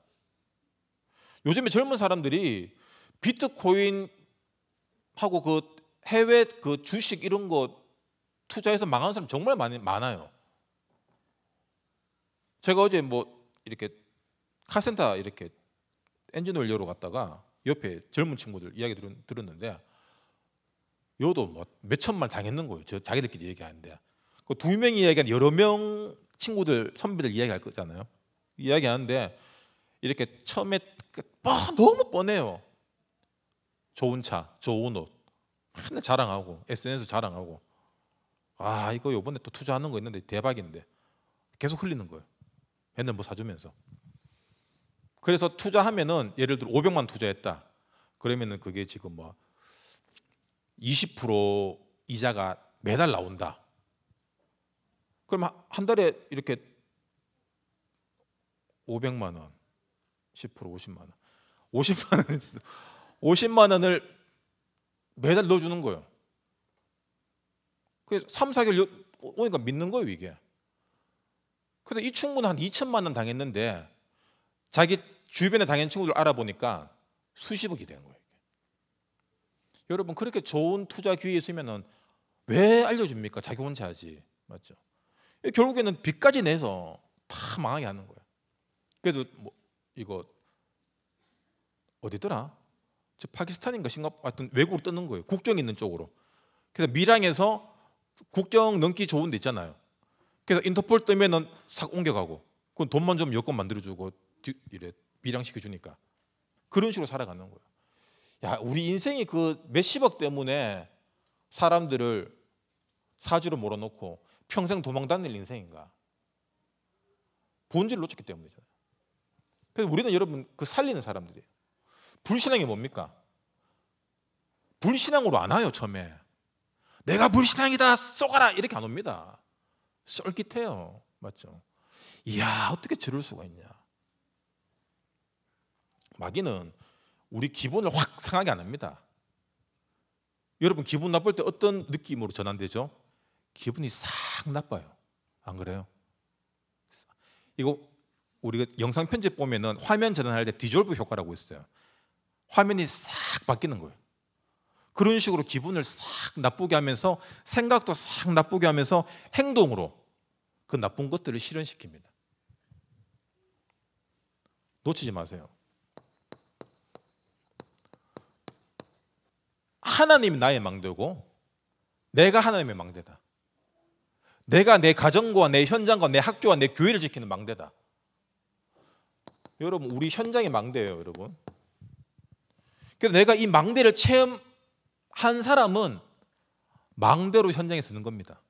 요즘에 젊은 사람들이 비트코인하고 그 해외 그 주식 이런 거 투자해서 망하는 사람 정말 많이, 많아요. 제가 어제 뭐 이렇게 카센터 이렇게 엔진 오일 열어 갔다가 옆에 젊은 친구들 이야기 들었는데 요도 뭐 몇 천만 당했는 거예요. 저 자기들끼리 얘기하는데 그 두 명이 이야기한 여러 명 친구들 선배들 이야기할 거잖아요. 이야기하는데 이렇게 처음에 아, 너무 뻔해요. 좋은 차, 좋은 옷 맨날 자랑하고 SNS 자랑하고 아 이거 요번에 또 투자하는 거 있는데 대박인데 계속 흘리는 거예요. 맨날 뭐 사주면서 그래서 투자하면은 예를 들어 500만 투자했다. 그러면은 그게 지금 뭐 20% 이자가 매달 나온다. 그럼 한 달에 이렇게 500만 원, 10% 50만 원, 50만 원, 50만 원을 매달 넣어주는 거예요. 그 3, 4개월 오니까 믿는 거예요 이게. 그래서 이 충분한 2천만 원 당했는데 자기 주변에 당연 친구들 알아보니까 수십억이 된 거예요. 여러분 그렇게 좋은 투자 기회 있으면은 왜 알려줍니까? 자기 혼자 하지 맞죠? 결국에는 빚까지 내서 다 망하게 하는 거예요. 그래도 뭐 이거 어디더라? 저 파키스탄인가 싱가포 하여튼 외국으로 뜨는 거예요. 국경 있는 쪽으로. 그래서 밀양에서 국경 넘기 좋은 데 있잖아요. 그래서 인터폴 뜨면은 싹 옮겨가고 그건 돈만 좀 여건 만들어주고 이래 밀양시켜 주니까 그런 식으로 살아가는 거예요. 야, 우리 인생이 그 몇십억 때문에 사람들을 사주로 몰아놓고 평생 도망 다닐 인생인가? 본질을 놓쳤기 때문이잖아요. 그래서 우리는 여러분 그 살리는 사람들이에요. 불신앙이 뭡니까? 불신앙으로 안 와요 처음에. 내가 불신앙이다 쏘가라 이렇게 안 옵니다. 쏠깃해요, 맞죠? 이야 어떻게 저럴 수가 있냐? 마귀는 우리 기분을 확 상하게 안 합니다. 여러분 기분 나쁠 때 어떤 느낌으로 전환되죠? 기분이 싹 나빠요. 안 그래요? 이거 우리가 영상 편집 보면은 화면 전환할 때 디졸브 효과라고 있어요. 화면이 싹 바뀌는 거예요. 그런 식으로 기분을 싹 나쁘게 하면서 생각도 싹 나쁘게 하면서 행동으로 그 나쁜 것들을 실현시킵니다. 놓치지 마세요. 하나님이 나의 망대고 내가 하나님의 망대다. 내가 내 가정과 내 현장과 내 학교와 내 교회를 지키는 망대다. 여러분 우리 현장이 망대예요, 여러분. 그래서 내가 이 망대를 체험한 사람은 망대로 현장에 서는 겁니다.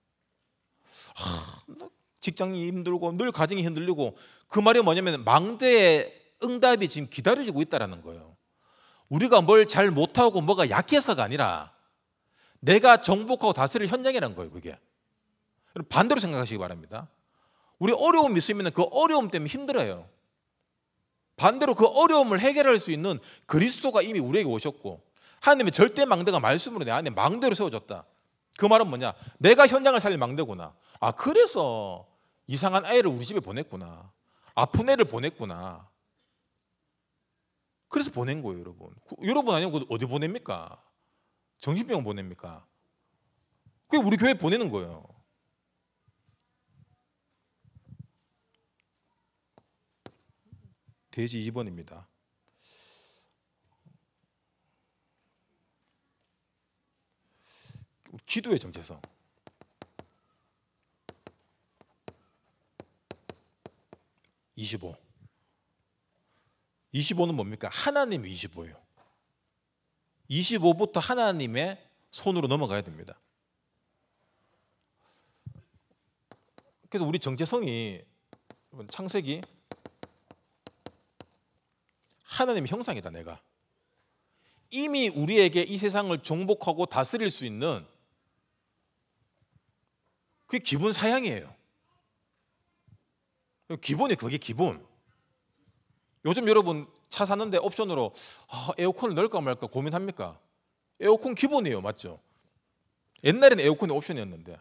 하, 직장이 힘들고 늘 가정이 흔들리고 그 말이 뭐냐면 망대의 응답이 지금 기다려지고 있다라는 거예요. 우리가 뭘 잘 못하고 뭐가 약해서가 아니라 내가 정복하고 다스릴 현장이라는 거예요, 그게. 반대로 생각하시기 바랍니다. 우리 어려움이 있으면 그 어려움 때문에 힘들어요. 반대로 그 어려움을 해결할 수 있는 그리스도가 이미 우리에게 오셨고 하나님의 절대 망대가 말씀으로 내 안에 망대로 세워졌다. 그 말은 뭐냐? 내가 현장을 살릴 망대구나. 아, 그래서 이상한 아이를 우리 집에 보냈구나. 아픈 애를 보냈구나. 그래서 보낸 거예요, 여러분. 여러분 아니면 어디 보냅니까? 정신병원 보냅니까? 그게 우리 교회 보내는 거예요. 돼지 2번입니다. 기도의 정체성. 이십 25는 뭡니까? 하나님 2 5요 25부터 하나님의 손으로 넘어가야 됩니다. 그래서 우리 정체성이 창세기 하나님의 형상이다 내가 이미 우리에게 이 세상을 정복하고 다스릴 수 있는 그게 기본 사양이에요. 기본이 그게 기본. 요즘 여러분 차 샀는데 옵션으로 아, 에어컨을 넣을까 말까 고민합니까? 에어컨 기본이에요, 맞죠? 옛날에는 에어컨이 옵션이었는데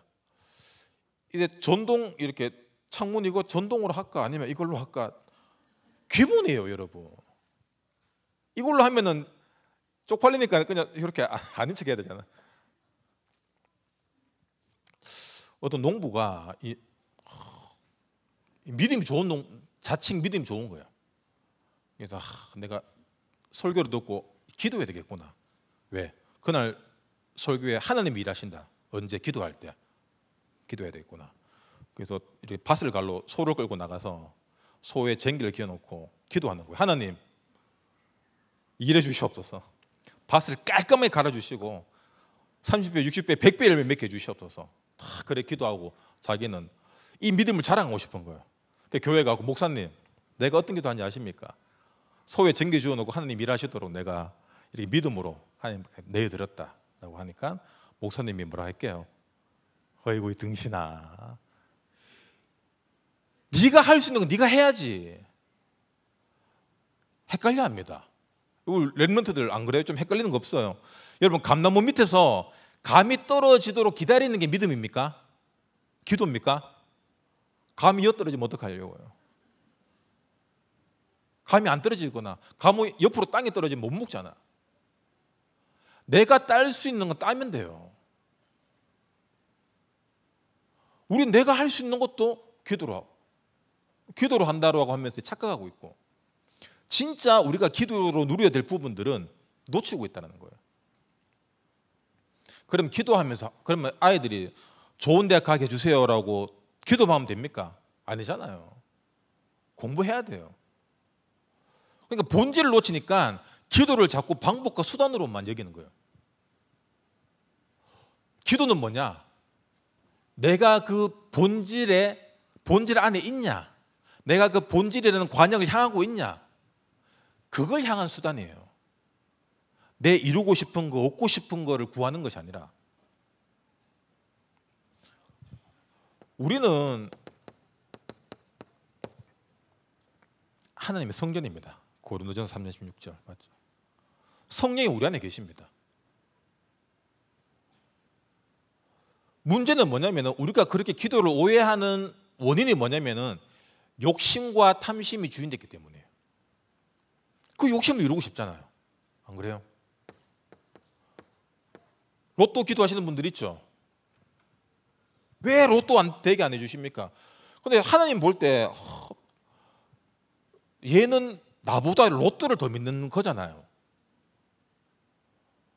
이제 전동 이렇게 창문 이거 전동으로 할까 아니면 이걸로 할까 기본이에요, 여러분. 이걸로 하면은 쪽팔리니까 그냥 이렇게 아, 아닌 척 해야 되잖아. 어떤 농부가 이, 믿음이 좋은 농, 자칭 믿음이 좋은 거야. 그래서 아, 내가 설교를 듣고 기도해야 되겠구나. 왜? 그날 설교에 하나님이 일하신다. 언제 기도할 때 기도해야 되겠구나. 그래서 이렇게 밭을 갈로 소를 끌고 나가서 소의 쟁기를 기어놓고 기도하는 거예요. 하나님 일해 주시옵소서. 밭을 깔끔하게 갈아주시고 30배, 60배, 100배를 몇개 주시옵소서. 다 그래 기도하고 자기는 이 믿음을 자랑하고 싶은 거예요. 그러니까 교회 가고 목사님 내가 어떤 기도하는지 아십니까? 소에 전기 주어 놓고 하나님 일하시도록 내가 이렇게 믿음으로 하나님 내드렸다라고 하니까 목사님이 뭐라 할게요? 어이구 이 등신아. 네가 할 수 있는 건 네가 해야지. 헷갈려합니다. 우런트들안 그래요? 좀 헷갈리는 거 없어요. 여러분 감나무 밑에서 감이 떨어지도록 기다리는 게 믿음입니까? 기도입니까? 감이 엿떨어지면 어떡하려고요? 감이 안 떨어지거나 감이 옆으로 땅에 떨어지면 못 먹잖아. 내가 딸 수 있는 건 따면 돼요. 우리 내가 할 수 있는 것도 기도로 하 기도로 한다라고 하면서 착각하고 있고 진짜 우리가 기도로 누려야 될 부분들은 놓치고 있다는 거예요. 그럼 기도하면서 그러면 아이들이 좋은 대학 가게 해주세요라고 기도만 하면 됩니까? 아니잖아요. 공부해야 돼요. 그러니까 본질을 놓치니까 기도를 자꾸 방법과 수단으로만 여기는 거예요. 기도는 뭐냐? 내가 그 본질에 본질 안에 있냐? 내가 그 본질이라는 관역을 향하고 있냐? 그걸 향한 수단이에요. 내 이루고 싶은 거, 얻고 싶은 거를 구하는 것이 아니라 우리는 하나님의 성전입니다. 고린도전 3년 16절 맞죠? 성령이 우리 안에 계십니다. 문제는 뭐냐면은 우리가 그렇게 기도를 오해하는 원인이 뭐냐면은 욕심과 탐심이 주인됐기 때문이에요. 그 욕심을 이루고 싶잖아요. 안 그래요? 로또 기도하시는 분들 있죠. 왜 로또 안 되게 안 해주십니까? 근데 하나님 볼 때 얘는 나보다 로또를 더 믿는 거잖아요.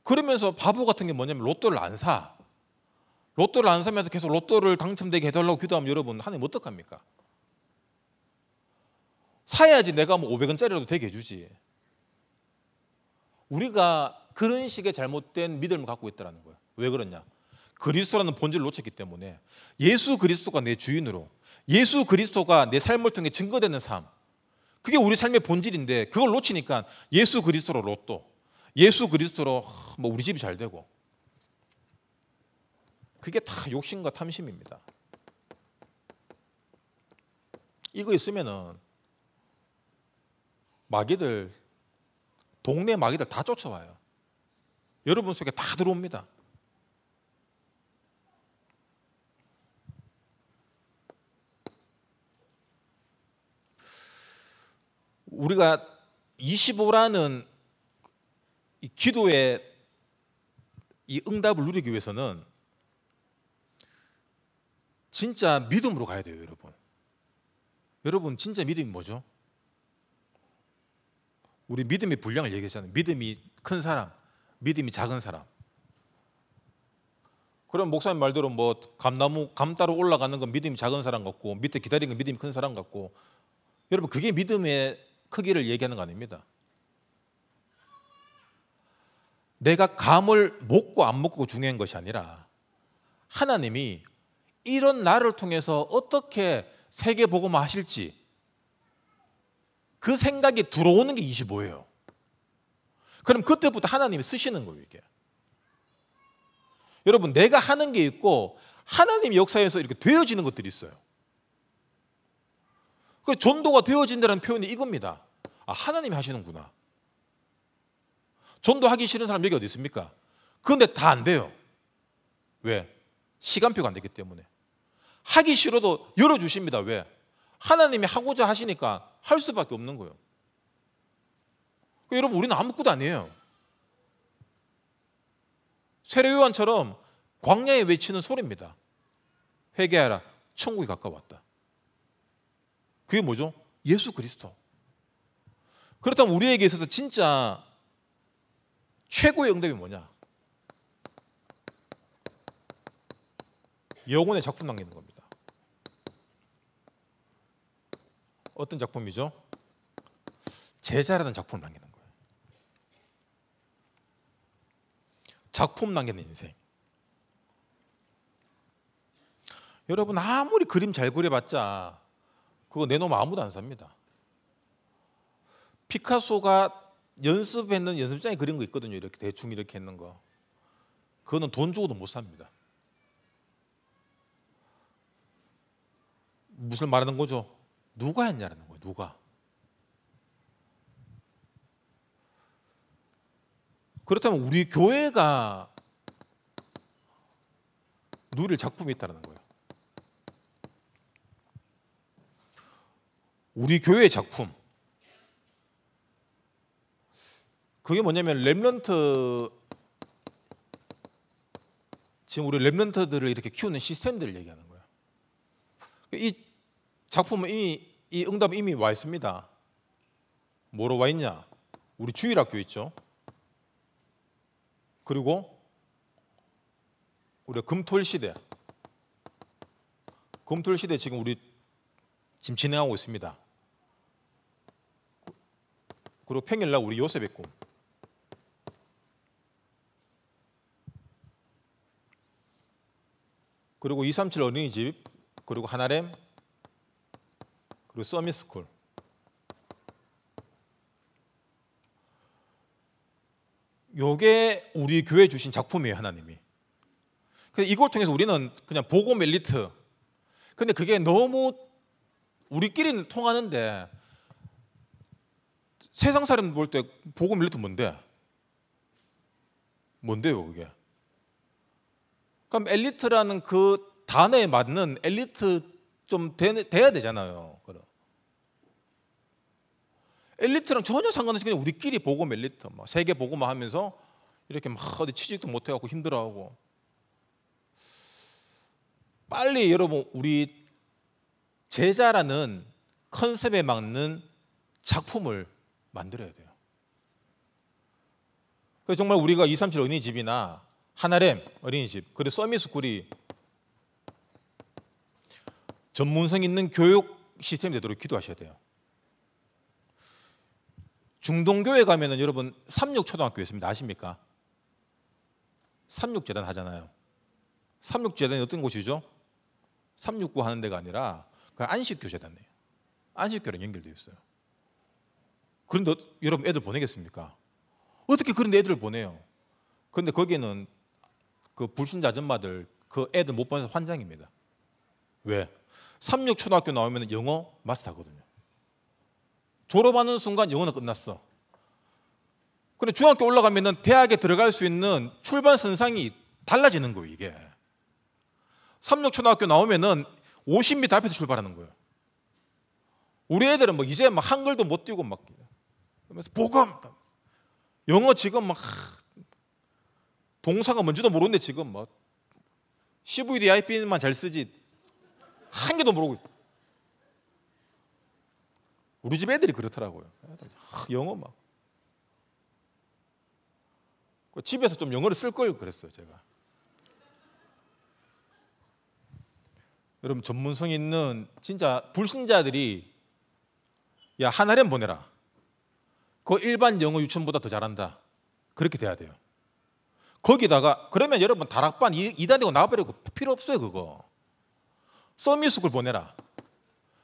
그러면서 바보 같은 게 뭐냐면 로또를 안 사. 로또를 안 사면서 계속 로또를 당첨되게 해달라고 기도하면 여러분 하나님 어떡합니까? 사야지 내가 뭐 500원짜리라도 되게 해주지. 우리가 그런 식의 잘못된 믿음을 갖고 있다는 거예요. 왜 그러냐? 그리스도라는 본질을 놓쳤기 때문에 예수 그리스도가 내 주인으로 예수 그리스도가 내 삶을 통해 증거되는 삶 그게 우리 삶의 본질인데 그걸 놓치니까 예수 그리스도로 로또, 예수 그리스도로 뭐 우리 집이 잘 되고 그게 다 욕심과 탐심입니다. 이거 있으면은 마귀들 동네 마귀들 다 쫓아와요. 여러분 속에 다 들어옵니다. 우리가 25라는 이 기도의 이 응답을 누리기 위해서는 진짜 믿음으로 가야 돼요, 여러분. 여러분 진짜 믿음이 뭐죠? 우리 믿음의 분량을 얘기했잖아요. 믿음이 큰 사람, 믿음이 작은 사람. 그럼 목사님 말대로 뭐 감나무 감따로 올라가는 건 믿음이 작은 사람 같고 밑에 기다리는 건 믿음이 큰 사람 같고 여러분 그게 믿음의 크기를 얘기하는 거 아닙니다. 내가 감을 먹고 안 먹고 중요한 것이 아니라 하나님이 이런 나를 통해서 어떻게 세계 복음 하실지 그 생각이 들어오는 게 25예요. 그럼 그때부터 하나님이 쓰시는 거예요, 이게. 여러분, 내가 하는 게 있고 하나님 역사에서 이렇게 되어지는 것들이 있어요. 그 전도가 되어진다는 표현이 이겁니다. 아, 하나님이 하시는구나. 전도하기 싫은 사람 여기 어디 있습니까? 그런데 다 안 돼요. 왜? 시간표가 안 되기 때문에. 하기 싫어도 열어주십니다. 왜? 하나님이 하고자 하시니까 할 수밖에 없는 거예요. 그러니까 여러분, 우리는 아무것도 아니에요. 세례요한처럼 광야에 외치는 소리입니다. 회개하라. 천국이 가까웠다. 그게 뭐죠? 예수 그리스도. 그렇다면 우리에게 있어서 진짜 최고의 응답이 뭐냐? 영혼의 작품 남기는 겁니다. 어떤 작품이죠? 제자라는 작품을 남기는 거예요. 작품 남기는 인생. 여러분 아무리 그림 잘 그려봤자 그거 내놓으면 아무도 안 삽니다. 피카소가 연습했는 연습장에 그린 거 있거든요. 이렇게 대충 이렇게 했는 거. 그거는 돈 주고도 못 삽니다. 무슨 말하는 거죠? 누가 했냐라는 거예요. 누가? 그렇다면 우리 교회가 누릴 작품이 있다는 거예요. 우리 교회의 작품. 그게 뭐냐면 렘런트 지금 우리 렘런트들을 이렇게 키우는 시스템들을 얘기하는 거예요. 이 작품은 이미 이 응답 이미 와 있습니다. 뭐로 와 있냐? 우리 주일학교 있죠. 그리고 우리 금토일 시대. 금토일 시대 지금 우리 지금 진행하고 있습니다. 그리고 평일날 우리 요셉의 꿈. 그리고 237 어린이집, 그리고 하나렘, 그리고 서미스쿨 요게 우리 교회 주신 작품이에요, 하나님이. 근데 이걸 통해서 우리는 그냥 보고 멜리트. 근데 그게 너무 우리끼리 통하는데 세상 사람 볼 때 보고 멜리트 뭔데? 뭔데요, 그게? 그럼 엘리트라는 그 단어에 맞는 엘리트 좀 되, 돼야 되잖아요. 그럼. 엘리트랑 전혀 상관없이 그냥 우리끼리 보고 엘리트 막 세계 보고만 하면서 이렇게 막 어디 취직도 못 해갖고 힘들어하고 빨리 여러분 우리 제자라는 컨셉에 맞는 작품을 만들어야 돼요. 그래서 정말 우리가 237 은희집이나 하나렘 어린이집 그리고 서밋스쿨이 전문성 있는 교육 시스템 되도록 기도하셔야 돼요. 중동교회 가면은 여러분 삼육초등학교 있습니다. 아십니까? 삼육재단 하잖아요. 삼육재단이 어떤 곳이죠? 삼육구 하는 데가 아니라 그 안식교재단이에요. 안식교랑 연결되어 있어요. 그런데 어, 여러분 애들 보내겠습니까? 어떻게 그런 애들을 보내요? 그런데 거기는 그 불신자 아줌마들 그 애들 못 보내서 환장입니다. 왜? 삼육 초등학교 나오면 영어 마스터거든요. 졸업하는 순간 영어는 끝났어. 근데 중학교 올라가면은 대학에 들어갈 수 있는 출발 선상이 달라지는 거예요, 이게. 삼육 초등학교 나오면은 50m 앞에서 출발하는 거예요. 우리 애들은 뭐 이제 막 한글도 못띄고막 그러면서 복음 영어 지금 막 동사가 뭔지도 모르는데 지금 뭐 CVDIP만 잘 쓰지 한 개도 모르고 우리 집 애들이 그렇더라고요. 영어 막 그 집에서 좀 영어를 쓸 걸 그랬어요 제가. 여러분 전문성 있는 진짜 불신자들이 야 하나렘 보내라. 그 일반 영어 유치원보다 더 잘한다. 그렇게 돼야 돼요. 거기다가 그러면 여러분 다락방 이단되고 나가버리고 필요 없어요 그거. 서밋 스쿨 보내라.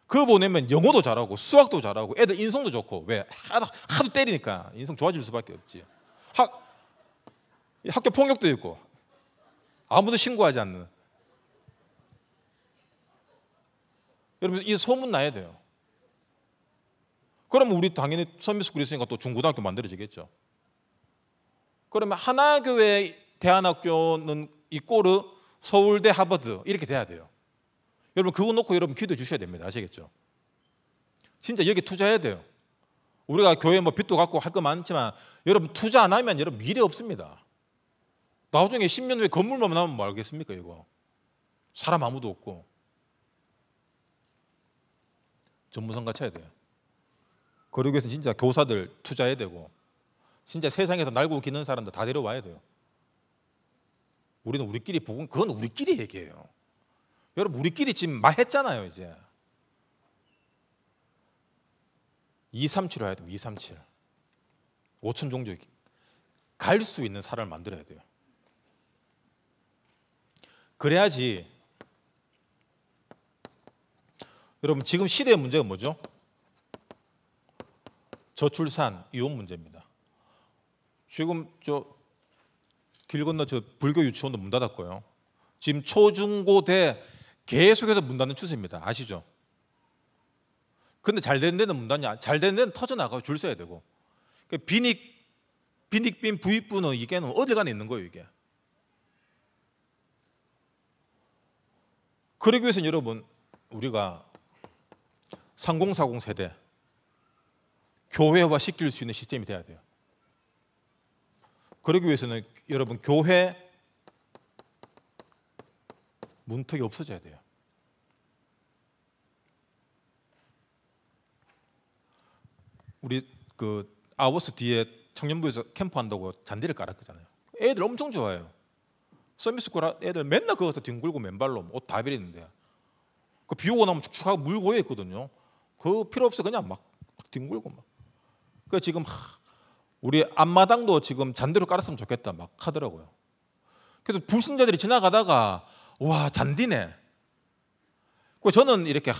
그거 보내면 영어도 잘하고 수학도 잘하고 애들 인성도 좋고 왜 하도, 하도 때리니까 인성 좋아질 수밖에 없지. 학 학교 폭력도 있고 아무도 신고하지 않는. 여러분 이 소문 나야 돼요. 그러면 우리 당연히 서밋 스쿨 있으니까 또 중고등학교 만들어지겠죠. 그러면 하나교회 대안학교는 이꼬르 서울대 하버드 이렇게 돼야 돼요. 여러분 그거 놓고 여러분 기도해 주셔야 됩니다. 아시겠죠? 진짜 여기 투자해야 돼요. 우리가 교회 뭐 빚도 갖고 할 거 많지만 여러분 투자 안 하면 여러분 미래 없습니다. 나중에 10년 후에 건물만 나면 뭐 알겠습니까 이거. 사람 아무도 없고. 전문성 갖춰야 돼요. 그러기 위해서 진짜 교사들 투자해야 되고 진짜 세상에서 날고 기는 사람들 다 데려와야 돼요. 우리는 우리끼리 복음 그건 우리끼리 얘기예요. 여러분 우리끼리 지금 말했잖아요 이제. 237 해야 돼요. 237. 5천 종족 갈 수 있는 사람을 만들어야 돼요. 그래야지 여러분 지금 시대의 문제가 뭐죠? 저출산 이혼 문제입니다. 지금 저 길 건너 저 불교 유치원도 문 닫았고요. 지금 초중고대 계속해서 문 닫는 추세입니다. 아시죠? 근데 잘된 데는 문 닫냐? 잘된 데는 터져 나가고 줄 서야 되고. 그 비닉 비닉빈 부익부는 이게는 어디 간에 있는 거예요, 이게. 그러기 위해서 여러분 우리가 3040 세대 교회화 시킬 수 있는 시스템이 돼야 돼요. 그러기 위해서는 여러분 교회 문턱이 없어져야 돼요. 우리 그 아워스 뒤에 청년부에서 캠프한다고 잔디를 깔았잖아요. 애들 엄청 좋아해요. 서미스쿨 애들 맨날 그거 다 뒹굴고 맨발로 뭐 옷다 베리는데 그 비 오고 나면 축축하고 물 고여 있거든요. 그 필요 없어 그냥 막 뒹굴고 막. 그 지금 하, 우리 앞마당도 지금 잔디로 깔았으면 좋겠다 막 하더라고요. 그래서 불신자들이 지나가다가 와 잔디네. 그 저는 이렇게 하,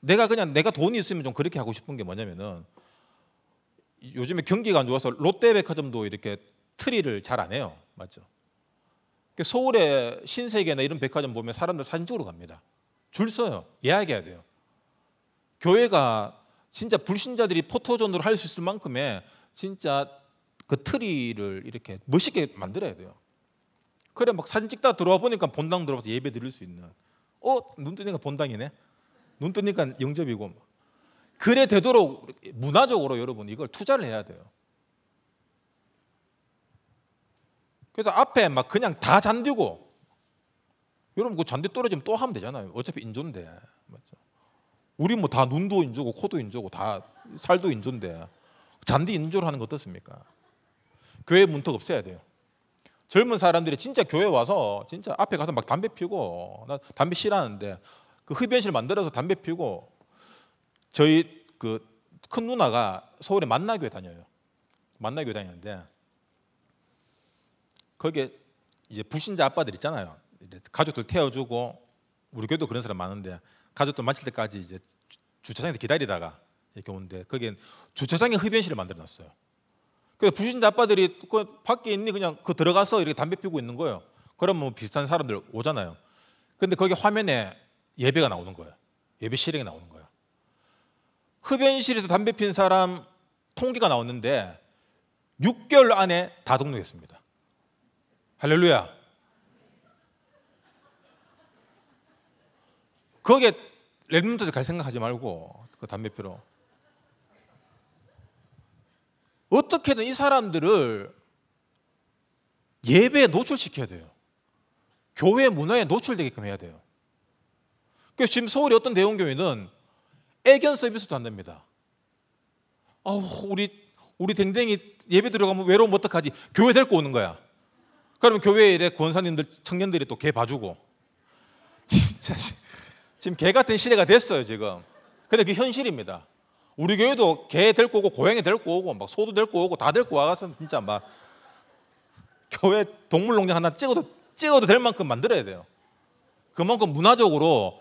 내가 그냥 내가 돈이 있으면 좀 그렇게 하고 싶은 게 뭐냐면은 요즘에 경기가 안 좋아서 롯데백화점도 이렇게 트리를 잘 안 해요. 맞죠? 그 서울의 신세계나 이런 백화점 보면 사람들 사진 찍으러 갑니다. 줄 서요. 예약해야 돼요. 교회가 진짜 불신자들이 포토존으로 할 수 있을 만큼의 진짜 그 트리를 이렇게 멋있게 만들어야 돼요. 그래 막 사진 찍다 들어와 보니까 본당 들어가서 예배 드릴 수 있는. 어눈 뜨니까 본당이네. 눈 뜨니까 영접이고. 뭐. 그래 되도록 문화적으로 여러분 이걸 투자를 해야 돼요. 그래서 앞에 막 그냥 다 잔디고 여러분 그 잔디 떨어지면 또 하면 되잖아요. 어차피 인조인데 맞죠? 우리 뭐 다 눈도 인조고 코도 인조고 다 살도 인조인데 잔디 있는 줄 하는 거 어떻습니까? 교회 문턱 없애야 돼요. 젊은 사람들이 진짜 교회 와서 진짜 앞에 가서 막 담배 피고나 담배 싫어하는데 그 흡연실 만들어서 담배 피고 저희 그 큰 누나가 서울에 만나교회 다녀요. 만나교회 다니는데 거기에 이제 부신자 아빠들 있잖아요. 가족들 태워주고 우리 교회도 그런 사람 많은데 가족들 마칠 때까지 이제 주차장에서 기다리다가 이렇게 오는데 그게 주차장에 흡연실을 만들어놨어요. 그래서 부신자 아빠들이 그 밖에 있니 그냥 그 들어가서 이렇게 담배 피우고 있는 거예요. 그럼뭐 비슷한 사람들 오잖아요. 근데 거기 화면에 예배가 나오는 거예요. 예배 실행이 나오는 거예요. 흡연실에서 담배 피는 사람 통계가 나오는데 6개월 안에 다 등록했습니다. 할렐루야. 거기에 레드몬터들갈 생각하지 말고 그 담배 피러 어떻게든 이 사람들을 예배에 노출시켜야 돼요. 교회 문화에 노출되게끔 해야 돼요. 그 지금 서울의 어떤 대형교회는 애견 서비스도 안 됩니다. 아우, 우리, 우리 댕댕이 예배 들어가면 외로우면 어떡하지? 교회 데리고 오는 거야. 그러면 교회에 대해 권사님들, 청년들이 또 개 봐주고. [LAUGHS] 진짜, 지금 개 같은 시대가 됐어요, 지금. 근데 그 현실입니다. 우리 교회도 개 데리고 오고 고양이 데리고 오고 막 소도 데리고 오고 다 데리고 와서 진짜 막 교회 동물농장 하나 찍어도 찍어도 될 만큼 만들어야 돼요. 그만큼 문화적으로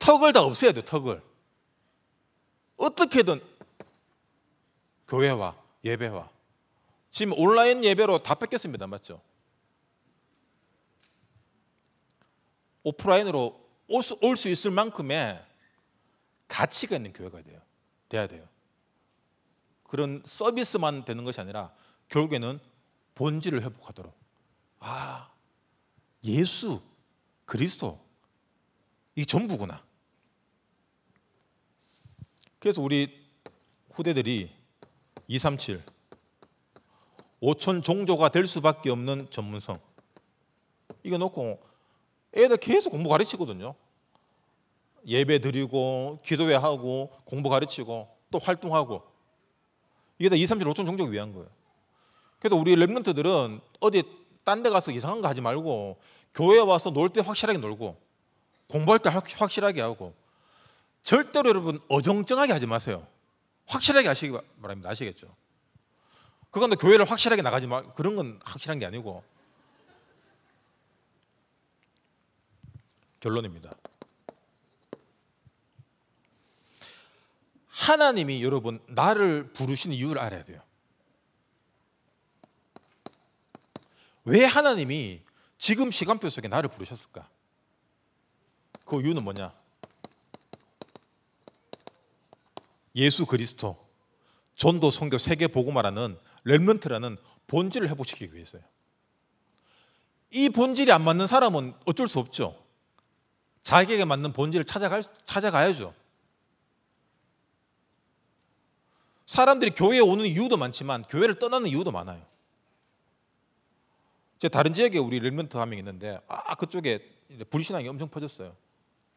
턱을 다 없애야 돼요. 턱을 어떻게든 교회와 예배와 지금 온라인 예배로 다 뺏겼습니다. 맞죠? 오프라인으로 올 수 있을 만큼의 가치가 있는 교회가 돼요. 돼야 돼요. 그런 서비스만 되는 것이 아니라 결국에는 본질을 회복하도록 아 예수 그리스도 이 전부구나. 그래서 우리 후대들이 237 5천 종조가 될 수밖에 없는 전문성 이거 놓고 애들 계속 공부 가르치거든요. 예배 드리고 기도회 하고 공부 가르치고 또 활동하고 이게 다 2, 3, 7, 5천 종족 위한 거예요. 그래서 우리 랩런트들은 어디 딴 데 가서 이상한 거 하지 말고 교회 와서 놀 때 확실하게 놀고 공부할 때 확실하게 하고 절대로 여러분 어정쩡하게 하지 마세요. 확실하게 하시기 바랍니다. 아시겠죠? 그건 교회를 확실하게 나가지 마. 그런 건 확실한 게 아니고 결론입니다. 하나님이 여러분 나를 부르신 이유를 알아야 돼요. 왜 하나님이 지금 시간표 속에 나를 부르셨을까? 그 이유는 뭐냐? 예수 그리스도 전도 선교 세계 보고말하는 렘넌트라는 본질을 회복시키기 위해서요. 이 본질이 안 맞는 사람은 어쩔 수 없죠. 자기에게 맞는 본질을 찾아갈 찾아가야죠. 사람들이 교회에 오는 이유도 많지만 교회를 떠나는 이유도 많아요. 제 다른 지역에 우리 랩런트 한명 있는데 아 그쪽에 불신앙이 엄청 퍼졌어요.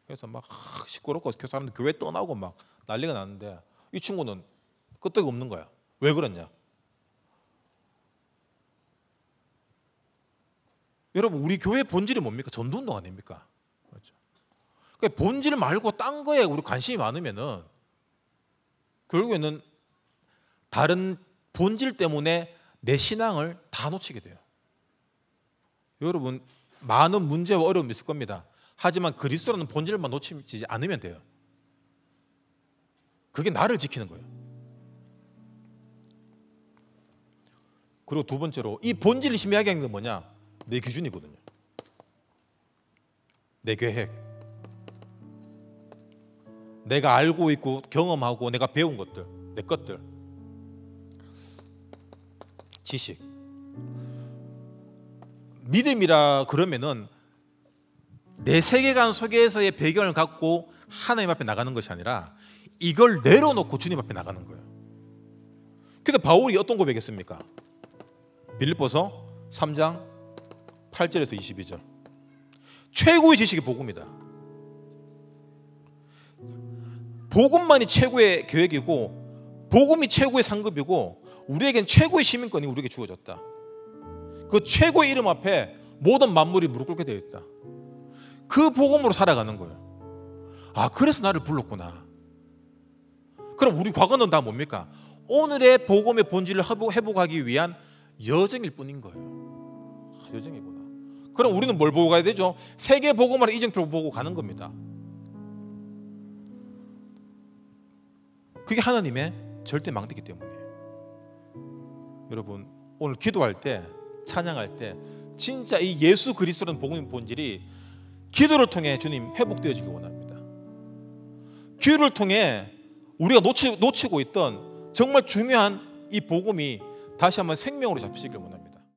그래서 막 시끄럽고 그 사람들 교회 떠나고 막 난리가 났는데 이 친구는 끄떡 없는 거야. 왜 그러냐? 여러분 우리 교회 본질이 뭡니까? 전도 운동 아닙니까? 그렇죠. 그러니까 본질 말고 딴 거에 우리 관심이 많으면은 결국에는 다른 본질 때문에 내 신앙을 다 놓치게 돼요. 여러분 많은 문제와 어려움이 있을 겁니다. 하지만 그리스도라는 본질만 놓치지 않으면 돼요. 그게 나를 지키는 거예요. 그리고 두 번째로 이 본질을 심해하게 하는 건 뭐냐? 내 기준이거든요. 내 계획. 내가 알고 있고 경험하고 내가 배운 것들, 내 것들. 지식. 믿음이라 그러면은 내 세계관 속에서의 배경을 갖고 하나님 앞에 나가는 것이 아니라 이걸 내려놓고 주님 앞에 나가는 거예요. 근데 바울이 어떤 고백했습니까? 빌립보서 3장 8절에서 22절. 최고의 지식이 복음이다. 복음만이 최고의 계획이고 복음이 최고의 상급이고 우리에겐 최고의 시민권이 우리에게 주어졌다. 그 최고의 이름 앞에 모든 만물이 무릎 꿇게 되어 있다. 그 복음으로 살아가는 거예요. 아, 그래서 나를 불렀구나. 그럼 우리 과거는 다 뭡니까? 오늘의 복음의 본질을 회복하기 위한 여정일 뿐인 거예요. 아, 여정이구나. 그럼 우리는 뭘 보고 가야 되죠? 세계 복음화의 이정표 보고 가는 겁니다. 그게 하나님의 절대 망대기 때문이에요. 여러분 오늘 기도할 때 찬양할 때 진짜 이 예수 그리스도라는 복음의 본질이 기도를 통해 주님 회복되어지길 원합니다. 기도를 통해 우리가 놓치, 놓치고 있던 정말 중요한 이 복음이 다시 한번 생명으로 잡히시길 원합니다.